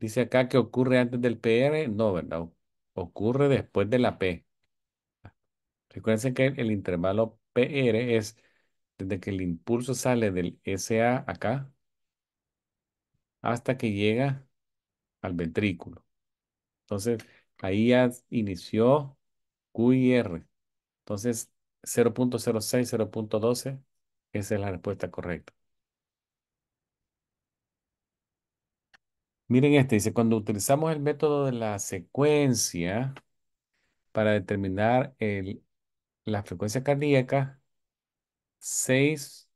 Dice acá que ocurre antes del PR. No, ¿verdad? Ocurre después de la P. Recuerden que el intervalo PR es desde que el impulso sale del SA acá hasta que llega al ventrículo. Entonces, ahí ya inició Q Entonces, 0.06, 0.12, esa es la respuesta correcta. Miren este, dice, cuando utilizamos el método de la secuencia para determinar el la frecuencia cardíaca, seis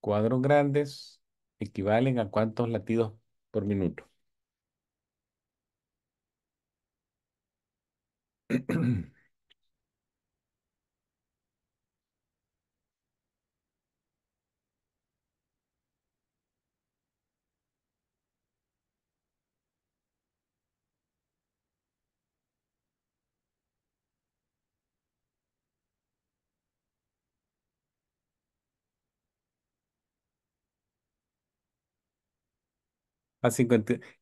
cuadros grandes equivalen a cuántos latidos por minuto.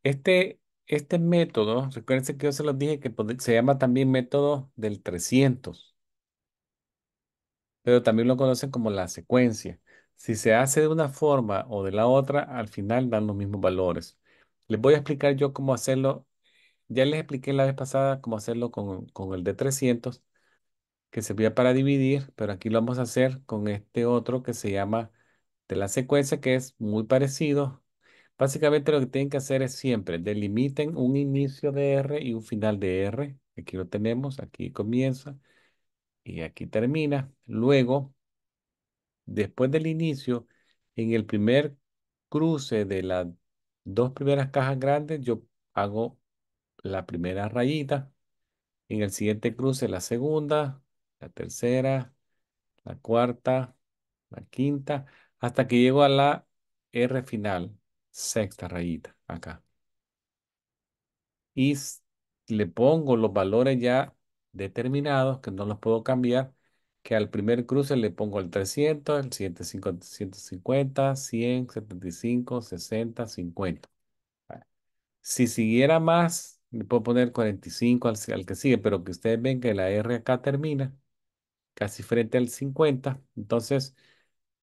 Este, este método, recuerden que yo se los dije que se llama también método del 300, pero también lo conocen como la secuencia. Si se hace de una forma o de la otra, al final dan los mismos valores. Les voy a explicar yo cómo hacerlo. Ya les expliqué la vez pasada cómo hacerlo con, con el de 300, que servía para dividir, pero aquí lo vamos a hacer con este otro que se llama de la secuencia, que es muy parecido, Básicamente lo que tienen que hacer es siempre delimiten un inicio de R y un final de R. Aquí lo tenemos, aquí comienza y aquí termina. Luego, después del inicio, en el primer cruce de las dos primeras cajas grandes, yo hago la primera rayita. En el siguiente cruce, la segunda, la tercera, la cuarta, la quinta, hasta que llego a la R final sexta rayita acá. Y le pongo los valores ya determinados, que no los puedo cambiar, que al primer cruce le pongo el 300, el 150, 100, 75, 60, 50. Si siguiera más, le puedo poner 45 al, al que sigue, pero que ustedes ven que la R acá termina casi frente al 50, entonces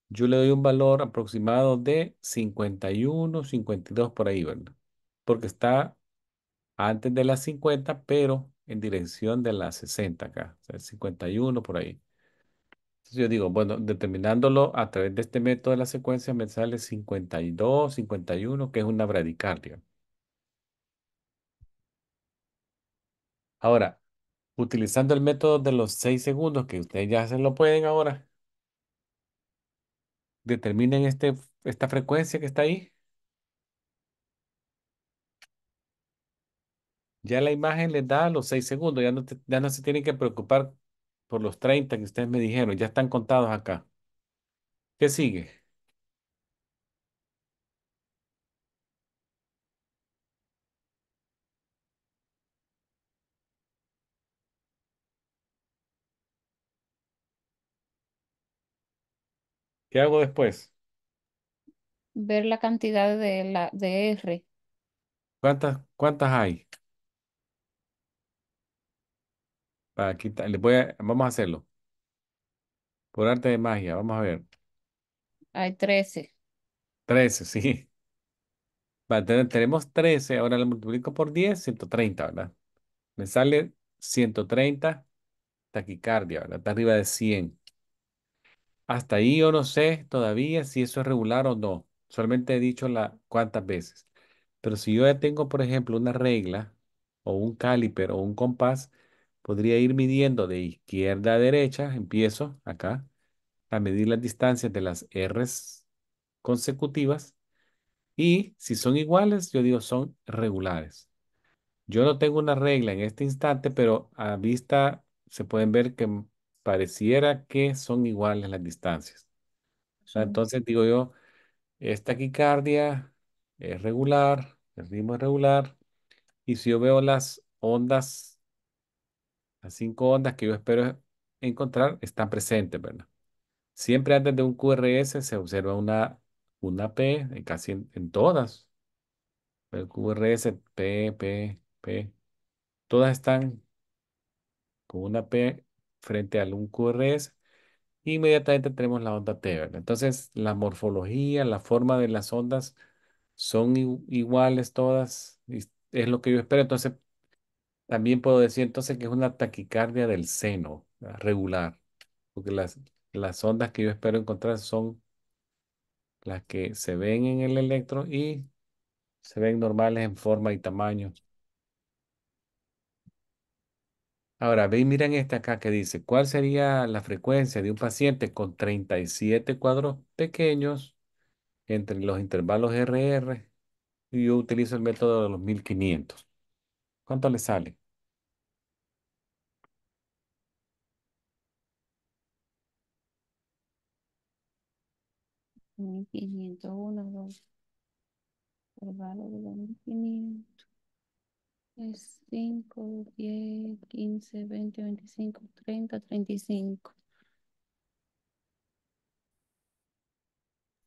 yo le doy un valor aproximado de 51, 52 por ahí, ¿verdad? Porque está antes de las 50, pero en dirección de las 60 acá, o sea, 51 por ahí. yo digo, bueno, determinándolo a través de este método de la secuencia me sale 52, 51, que es una bradicardia. Ahora, utilizando el método de los 6 segundos, que ustedes ya se lo pueden ahora, determinen este, esta frecuencia que está ahí. Ya la imagen les da los 6 segundos, ya no, ya no se tienen que preocupar por los 30 que ustedes me dijeron, ya están contados acá. ¿Qué sigue? ¿Qué hago después? Ver la cantidad de, la, de R. ¿Cuántas, hay? vamos a hacerlo. Por arte de magia, vamos a ver. Hay 13. 13, sí. tenemos 13, ahora lo multiplico por 10, 130, ¿verdad? Me sale 130 taquicardia, ¿verdad? Está arriba de 100. Hasta ahí yo no sé todavía si eso es regular o no. Solamente he dicho la cuántas veces. Pero si yo ya tengo, por ejemplo, una regla o un caliper o un compás, podría ir midiendo de izquierda a derecha. Empiezo acá a medir las distancias de las R's consecutivas. Y si son iguales, yo digo son regulares. Yo no tengo una regla en este instante, pero a vista se pueden ver que pareciera que son iguales las distancias. entonces digo yo, esta quicardia es regular, el ritmo es regular, y si yo veo las ondas, las cinco ondas que yo espero encontrar, están presentes, ¿verdad? Siempre antes de un QRS se observa una, una P, en casi en todas. El QRS, P, P, P. Todas están con una P frente al un QRS, inmediatamente tenemos la onda T, Entonces, la morfología, la forma de las ondas son iguales todas, es lo que yo espero. Entonces, también puedo decir entonces que es una taquicardia del seno regular, porque las, las ondas que yo espero encontrar son las que se ven en el electro y se ven normales en forma y tamaño. Ahora, ve miren este acá que dice, ¿cuál sería la frecuencia de un paciente con 37 cuadros pequeños entre los intervalos RR? Y yo utilizo el método de los 1500. ¿Cuánto le sale? uno, dos. Intervalo de quinientos. Es 5, 10, 15, 20, 25, 30, 35.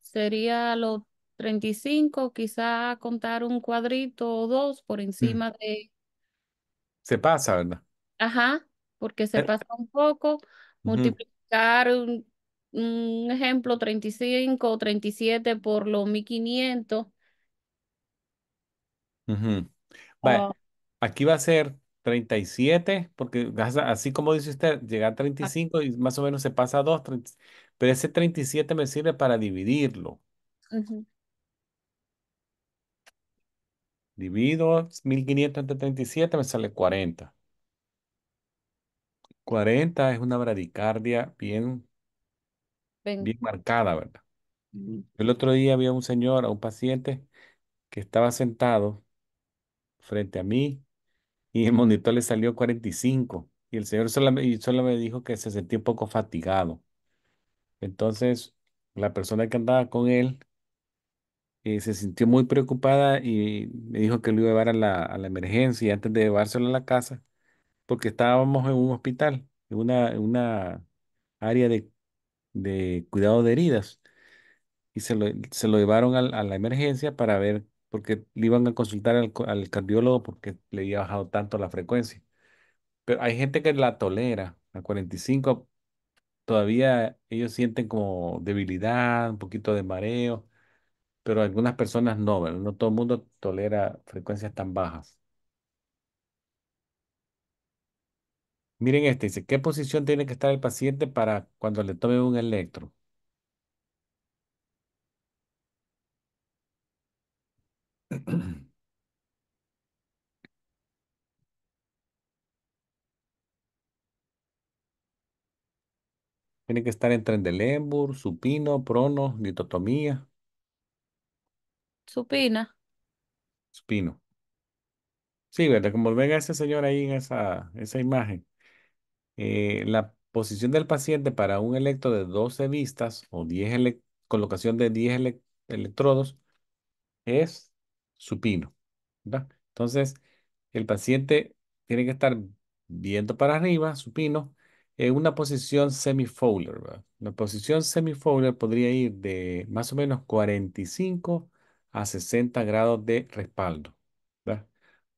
Sería los 35, quizá contar un cuadrito o dos por mm. encima de... Se pasa, ¿verdad? Ajá, porque se eh, pasa un poco. Multiplicar un, ejemplo 35 o 37 por los 1500. Bueno. Aquí va a ser 37, porque así como dice usted, llega a 35 ah. y más o menos se pasa a 2, pero ese 37 me sirve para dividirlo. Divido 1500 entre 37, me sale 40. 40 es una bradicardia bien, marcada, ¿verdad? El otro día había un señor, a un paciente, que estaba sentado frente a mí y el monitor le salió 45 y el señor solo me, dijo que se sentía un poco fatigado. Entonces, la persona que andaba con él eh, se sintió muy preocupada y me dijo que lo iba a llevar a la, emergencia antes de llevárselo a la casa, porque estábamos en un hospital, en una, una área de, cuidado de heridas. Y se lo, llevaron a la emergencia para ver porque le iban a consultar al, al cardiólogo porque le había bajado tanto la frecuencia. Pero hay gente que la tolera, a 45 todavía ellos sienten como debilidad, un poquito de mareo, pero algunas personas no, No todo el mundo tolera frecuencias tan bajas. Miren este, dice, ¿qué posición tiene que estar el paciente para cuando le tome un electro? Tiene que estar entre Trendelenburg, supino, prono, ditotomía, Supina. supino. Sí, ¿verdad? Como venga ese señor ahí en esa, esa imagen. Eh, la posición del paciente para un electro de 12 vistas o 10 colocación de 10 electrodos es supino. Entonces, el paciente tiene que estar viendo para arriba, supino, en una posición semi La posición semi podría ir de más o menos 45 a 60 grados de respaldo.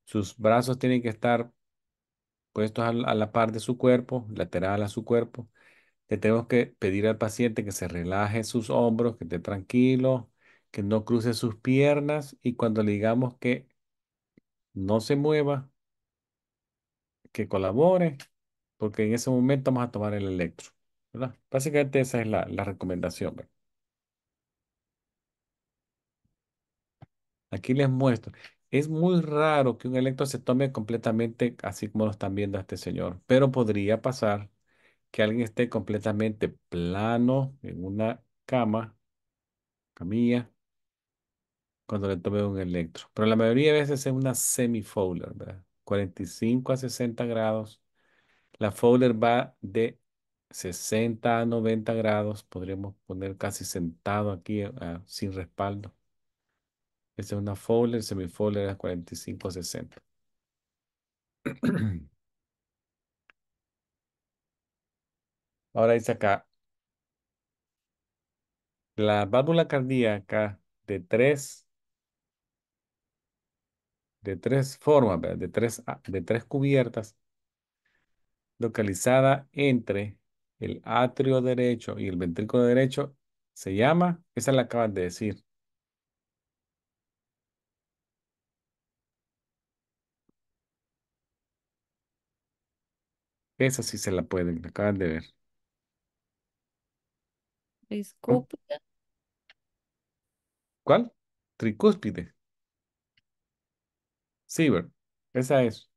Sus brazos tienen que estar puestos a la par de su cuerpo, lateral a su cuerpo. Le tenemos que pedir al paciente que se relaje sus hombros, que esté tranquilo, que no cruce sus piernas y cuando le digamos que no se mueva, que colabore, porque en ese momento vamos a tomar el electro. Básicamente esa es la, recomendación. Aquí les muestro. Es muy raro que un electro se tome completamente así como lo están viendo este señor, pero podría pasar que alguien esté completamente plano en una cama, camilla, cuando le tome un electro. Pero la mayoría de veces es una semifowler, ¿verdad? 45 a 60 grados. La Fowler va de 60 a 90 grados. Podríamos poner casi sentado aquí eh, ah, sin respaldo. Esa es una Fowler, semifowler es 45 a 60. Ahora dice acá. La válvula cardíaca de 3 de tres formas, de tres, ah, de tres cubiertas, localizada entre el atrio derecho y el ventrículo derecho, se llama, esa la acaban de decir. Esa sí se la pueden, la acaban de ver. ¿Cuál? Tricúspide. Sí, esa es.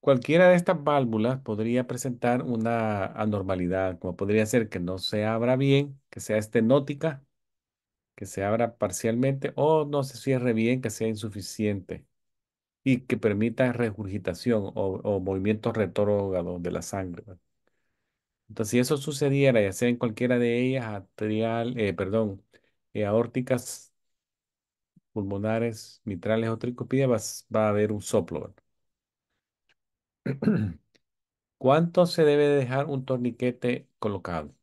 Cualquiera de estas válvulas podría presentar una anormalidad, como podría ser que no se abra bien, que sea estenótica, que se abra parcialmente o no se cierre bien, que sea insuficiente y que permita regurgitación o, movimiento movimientos retrógrados de la sangre. Entonces, si eso sucediera, ya sea en cualquiera de ellas, arterial, eh, perdón, eh, aórticas pulmonares, mitrales o tricopía, va, a haber un soplo. ¿Cuánto se debe dejar un torniquete colocado?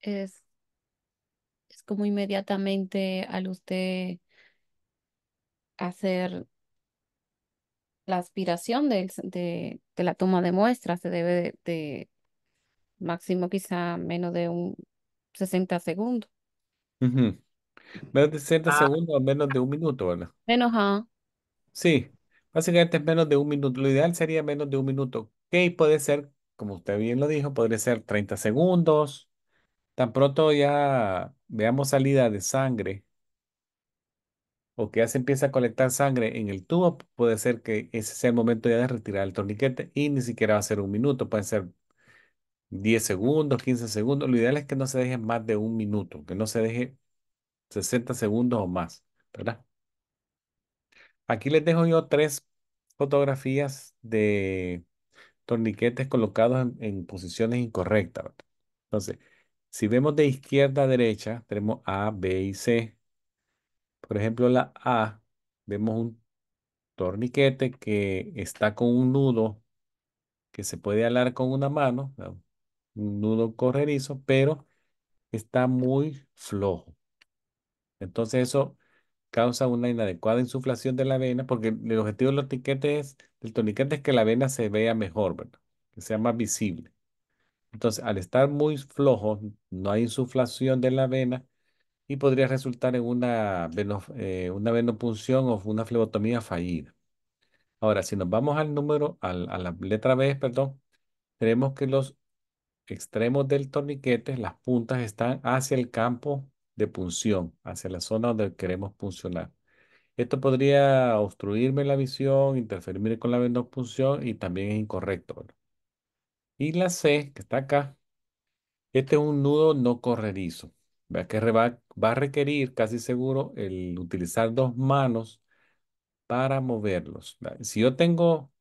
Es, es como inmediatamente al usted hacer la aspiración de, de, la toma de muestra se debe de, máximo quizá menos de un 60 segundos. Menos de 60 ah. segundos, menos de un minuto, ¿verdad? Menos a, Sí, básicamente es menos de un minuto. Lo ideal sería menos de un minuto. que puede ser, como usted bien lo dijo, podría ser 30 segundos. Tan pronto ya veamos salida de sangre o que ya se empieza a colectar sangre en el tubo, puede ser que ese sea el momento ya de retirar el torniquete y ni siquiera va a ser un minuto, pueden ser 10 segundos, 15 segundos. Lo ideal es que no se deje más de un minuto, que no se deje 60 segundos o más, ¿verdad? Aquí les dejo yo tres fotografías de torniquetes colocados en, posiciones incorrectas. Entonces, si vemos de izquierda a derecha, tenemos A, B y C. Por ejemplo, la A, vemos un torniquete que está con un nudo que se puede alar con una mano, un nudo correrizo, pero está muy flojo. Entonces eso causa una inadecuada insuflación de la vena, porque el objetivo del torniquete es que la vena se vea mejor, que sea más visible. Entonces, al estar muy flojo, no hay insuflación de la vena, y podría resultar en una, eh, una venopunción o una flebotomía fallida. Ahora, si nos vamos al número, a la letra B, perdón, tenemos que los extremos del torniquete, las puntas están hacia el campo de punción, hacia la zona donde queremos puncionar. Esto podría obstruirme la visión, interferir con la venopunción y también es incorrecto. Y la C, que está acá, este es un nudo no correrizo. Que va, a requerir casi seguro el utilizar dos manos para moverlos. Si yo tengo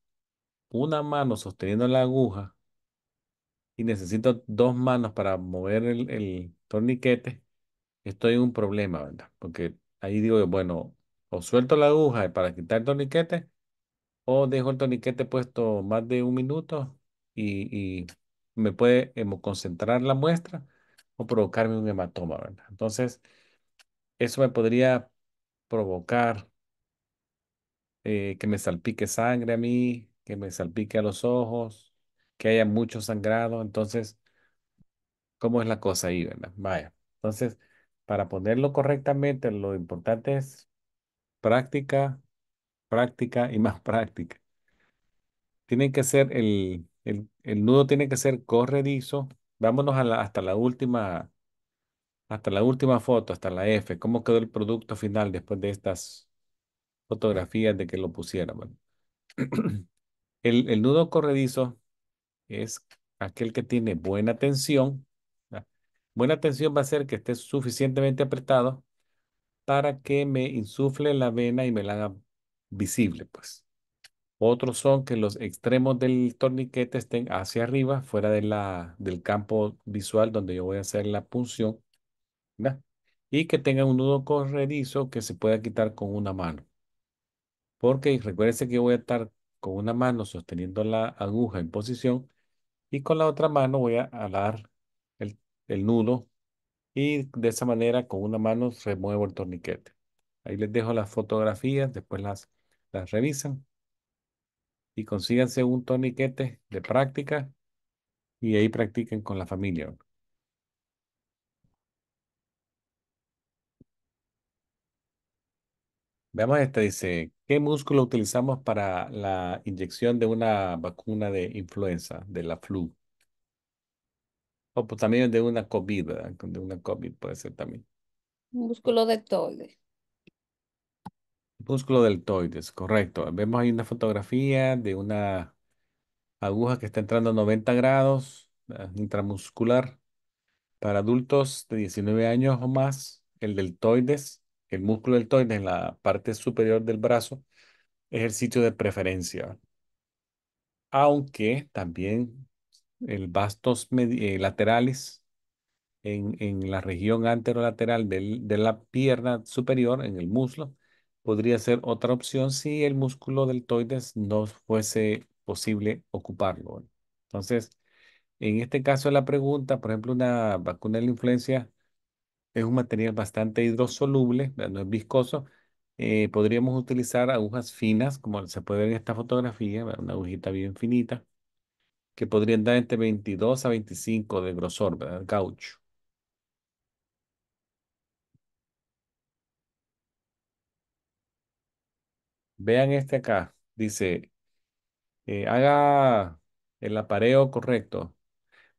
una mano sosteniendo la aguja y necesito dos manos para mover el, torniquete, estoy en un problema, ¿verdad? Porque ahí digo bueno, o suelto la aguja para quitar el torniquete o dejo el torniquete puesto más de un minuto y me puede eh, concentrar la muestra o provocarme un hematoma, ¿verdad? Entonces, eso me podría provocar eh, que me salpique sangre a mí, que me salpique a los ojos, que haya mucho sangrado. Entonces, ¿cómo es la cosa ahí, verdad? Vaya. Entonces, para ponerlo correctamente, lo importante es práctica, práctica y más práctica. Tiene que ser el, el, el nudo tiene que ser corredizo Vámonos a hasta la última, hasta la última foto, hasta la F. ¿Cómo quedó el producto final después de estas fotografías de que lo pusiéramos? El, el nudo corredizo es aquel que tiene buena tensión. Buena tensión va a ser que esté suficientemente apretado para que me insufle la vena y me la haga visible, pues. Otros son que los extremos del torniquete estén hacia arriba, fuera de la, del campo visual donde yo voy a hacer la punción. Y que tenga un nudo corredizo que se pueda quitar con una mano. Porque recuérdense que voy a estar con una mano sosteniendo la aguja en posición y con la otra mano voy a alar el, el nudo y de esa manera con una mano remuevo el torniquete. Ahí les dejo las fotografías, después las, las revisan y consíganse un toniquete de práctica y ahí practiquen con la familia. Veamos esta, dice, ¿qué músculo utilizamos para la inyección de una vacuna de influenza, de la flu? O pues, también de una COVID, De una COVID puede ser también. Músculo deltoide. Músculo deltoides, correcto. Vemos ahí una fotografía de una aguja que está entrando a 90 grados ah, intramuscular para adultos de 19 años o más. El deltoides, el músculo deltoides en la parte superior del brazo, es el sitio de preferencia. Aunque también el vastos eh, laterales en, en, la región anterolateral del, de la pierna superior, en el muslo, Podría ser otra opción si el músculo deltoides no fuese posible ocuparlo. Entonces, en este caso la pregunta, por ejemplo, una vacuna de la influencia es un material bastante hidrosoluble, no es viscoso. Eh, podríamos utilizar agujas finas, como se puede ver en esta fotografía, una agujita bien finita, que podrían dar entre 22 a 25 de grosor, ¿verdad? Gaucho. Vean este acá. Dice, eh, haga el apareo correcto.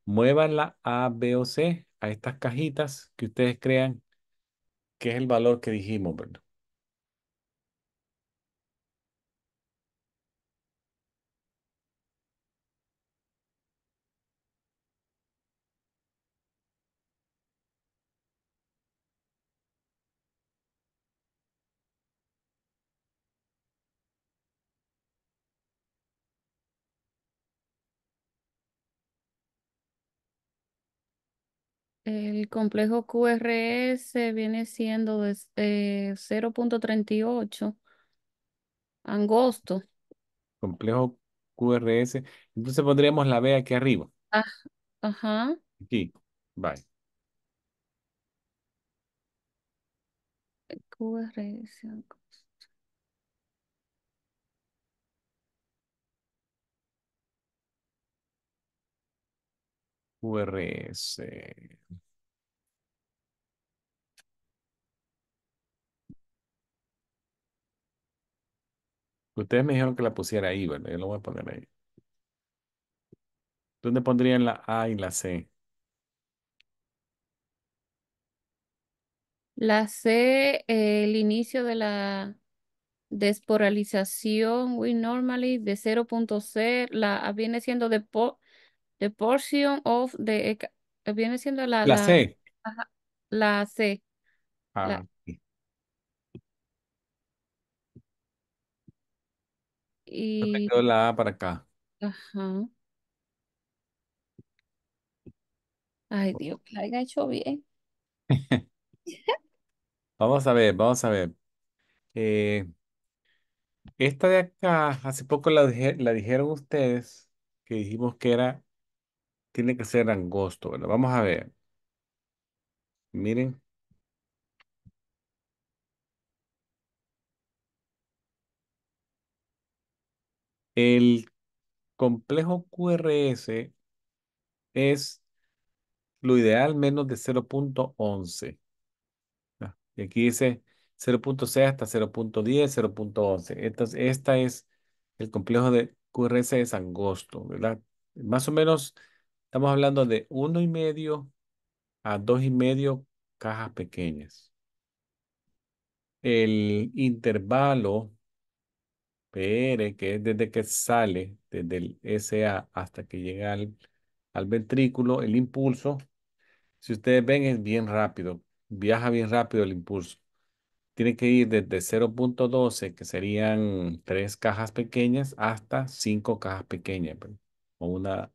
Muevan la A, B o C a estas cajitas que ustedes crean que es el valor que dijimos, ¿verdad? El complejo QRS e viene siendo de 0.38 eh, angosto. Complejo QRS. E, entonces pondríamos la B aquí arriba. Ah, ajá. Aquí. Bye. QRS. E, Ustedes me dijeron que la pusiera ahí, ¿verdad? Yo lo voy a poner ahí. ¿Dónde pondrían la A y la C? La C, el inicio de la desporalización, we normally, de 0.0, la viene siendo de po The portion of the, viene siendo la, la, C. la C. La, ah, y... la A para acá. Ajá. Ay, Dios, que la haya hecho bien. vamos a ver, vamos a ver. Eh, esta de acá, hace poco la, la dijeron ustedes que dijimos que era tiene que ser angosto, ¿verdad? Vamos a ver. Miren. El complejo QRS es lo ideal menos de 0.11. Ah, y aquí dice 0.6 hasta 0.10, 0.11. Entonces, esta es el complejo de QRS es angosto, ¿verdad? Más o menos Estamos hablando de uno y medio a dos y medio cajas pequeñas. El intervalo PR, que es desde que sale, desde el SA hasta que llega al, ventrículo, el impulso, si ustedes ven, es bien rápido, viaja bien rápido el impulso. Tiene que ir desde 0.12, que serían tres cajas pequeñas, hasta cinco cajas pequeñas, pues, o una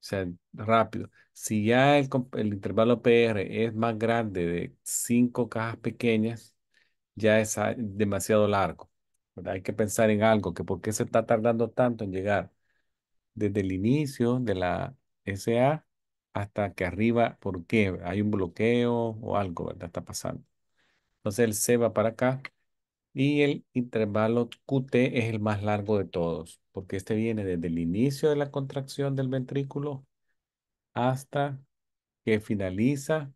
sea, rápido. Si ya el, intervalo PR es más grande de cinco cajas pequeñas, ya es demasiado largo. ¿verdad? Hay que pensar en algo, que por qué se está tardando tanto en llegar desde el inicio de la SA hasta que arriba, ¿por qué? Hay un bloqueo o algo, ¿verdad? Está pasando. Entonces el C va para acá y el intervalo QT es el más largo de todos porque este viene desde el inicio de la contracción del ventrículo hasta que finaliza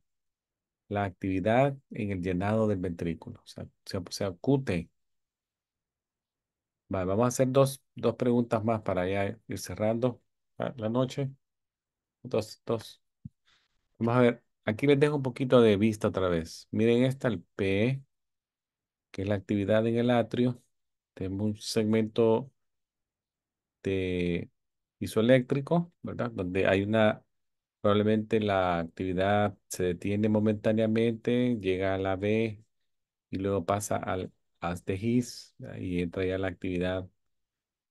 la actividad en el llenado del ventrículo. O sea, se, acute. Vale, vamos a hacer dos, dos, preguntas más para ya ir cerrando la noche. Dos, dos. Vamos a ver. Aquí les dejo un poquito de vista otra vez. Miren esta, el P, que es la actividad en el atrio. Tenemos un segmento este, isoeléctrico ¿verdad? Donde hay una, probablemente la actividad se detiene momentáneamente, llega a la B y luego pasa al haz His este y entra ya la actividad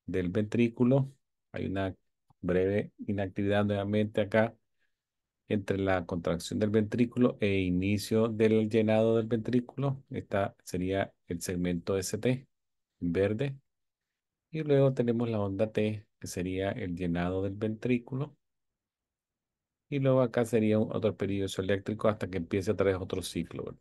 del ventrículo. Hay una breve inactividad nuevamente acá entre la contracción del ventrículo e inicio del llenado del ventrículo. Esta sería el segmento ST en verde. Y luego tenemos la onda T, que sería el llenado del ventrículo. Y luego acá sería otro periodo eléctrico hasta que empiece a vez otro ciclo.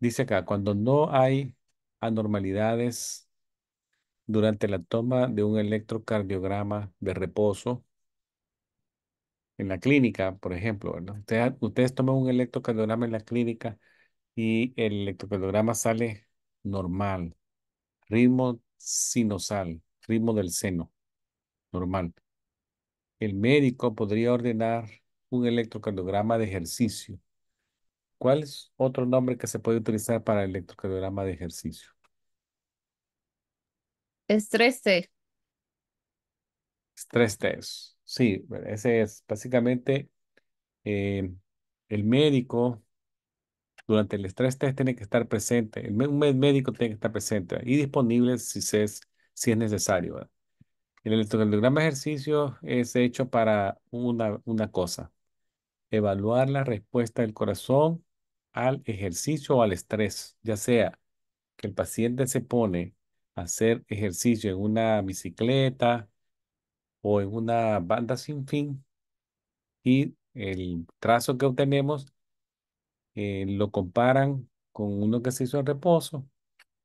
Dice acá, cuando no hay anormalidades durante la toma de un electrocardiograma de reposo, en la clínica, por ejemplo, ¿verdad? Ustedes, ustedes toman un electrocardiograma en la clínica y el electrocardiograma sale normal, ritmo sinusal, ritmo del seno, normal. El médico podría ordenar un electrocardiograma de ejercicio. ¿Cuál es otro nombre que se puede utilizar para el electrocardiograma de ejercicio? Estrés T. Estrés Sí, ese es básicamente eh, el médico durante el estrés test tiene que estar presente, el, un médico tiene que estar presente y disponible si, es, si es necesario. El electrocardiograma de ejercicio es hecho para una, una cosa, evaluar la respuesta del corazón al ejercicio o al estrés, ya sea que el paciente se pone a hacer ejercicio en una bicicleta o en una banda sin fin y el trazo que obtenemos eh, lo comparan con uno que se hizo en reposo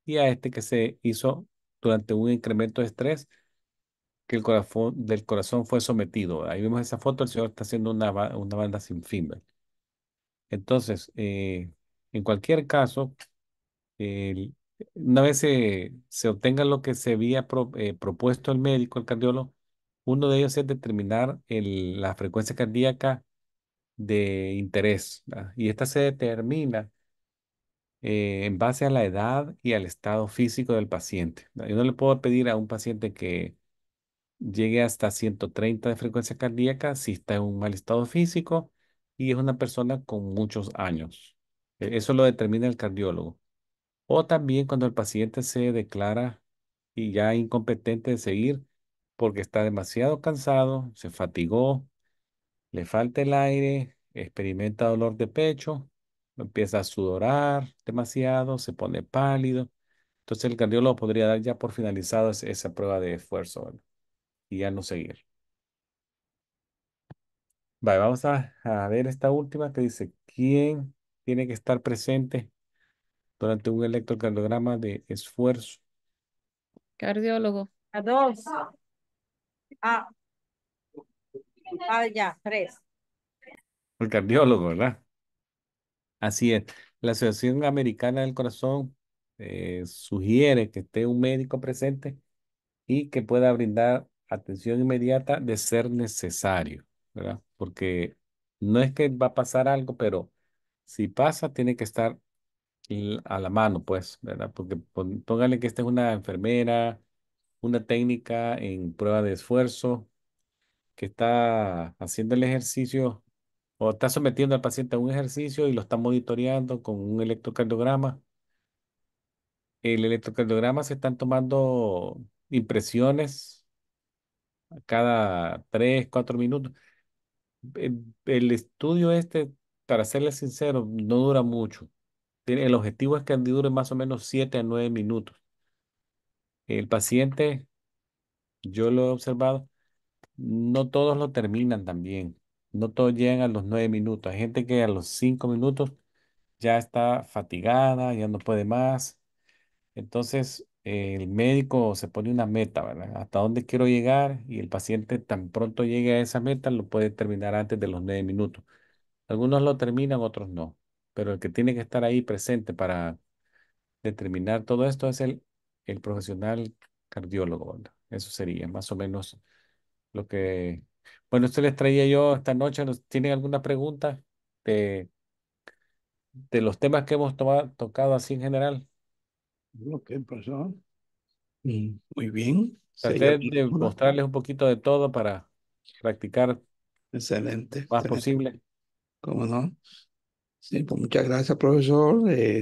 y a este que se hizo durante un incremento de estrés que el corazón, del corazón fue sometido. Ahí vemos esa foto, el señor está haciendo una, una banda sin fin. Entonces, eh, en cualquier caso, una vez se, se, obtenga lo que se había eh, propuesto el médico, el cardiólogo, uno de ellos es determinar el, la frecuencia cardíaca de interés. Y esta se determina eh, en base a la edad y al estado físico del paciente. Yo no le puedo pedir a un paciente que llegue hasta 130 de frecuencia cardíaca si está en un mal estado físico y es una persona con muchos años. E, eso lo determina el cardiólogo. O también cuando el paciente se declara y ya incompetente de seguir porque está demasiado cansado, se fatigó, le falta el aire, experimenta dolor de pecho, empieza a sudorar demasiado, se pone pálido. Entonces el cardiólogo podría dar ya por finalizado esa prueba de esfuerzo y ya no seguir. Vale, vamos a, ver esta última que dice, ¿quién tiene que estar presente durante un electrocardiograma de esfuerzo? Cardiólogo. A dos. A ah. Ah, ya, tres. El cardiólogo, ¿verdad? Así es. La Asociación Americana del Corazón eh, sugiere que esté un médico presente y que pueda brindar atención inmediata de ser necesario, ¿verdad? Porque no es que va a pasar algo, pero si pasa, tiene que estar a la mano, pues, ¿verdad? Porque póngale que esté es una enfermera, una técnica en prueba de esfuerzo, que está haciendo el ejercicio o está sometiendo al paciente a un ejercicio y lo está monitoreando con un electrocardiograma. El electrocardiograma se están tomando impresiones cada 3, 4 minutos. El, estudio este, para serles sincero, no dura mucho. El objetivo es que dure más o menos 7 a 9 minutos. El paciente, yo lo he observado, no todos lo terminan también. No todos llegan a los nueve minutos. Hay gente que a los cinco minutos ya está fatigada, ya no puede más. Entonces, eh, el médico se pone una meta, ¿verdad? Hasta dónde quiero llegar y el paciente tan pronto llegue a esa meta lo puede terminar antes de los nueve minutos. Algunos lo terminan, otros no. Pero el que tiene que estar ahí presente para determinar todo esto es el, el profesional cardiólogo, Eso sería más o menos lo que, bueno, esto les traía yo esta noche. tienen alguna pregunta de, de los temas que hemos tocado así en general? Ok, profesor. Mm, muy bien. Traté de mostrarles un poquito de todo para practicar excelente, más posible. ¿Cómo no? Sí, pues muchas gracias, profesor. Eh,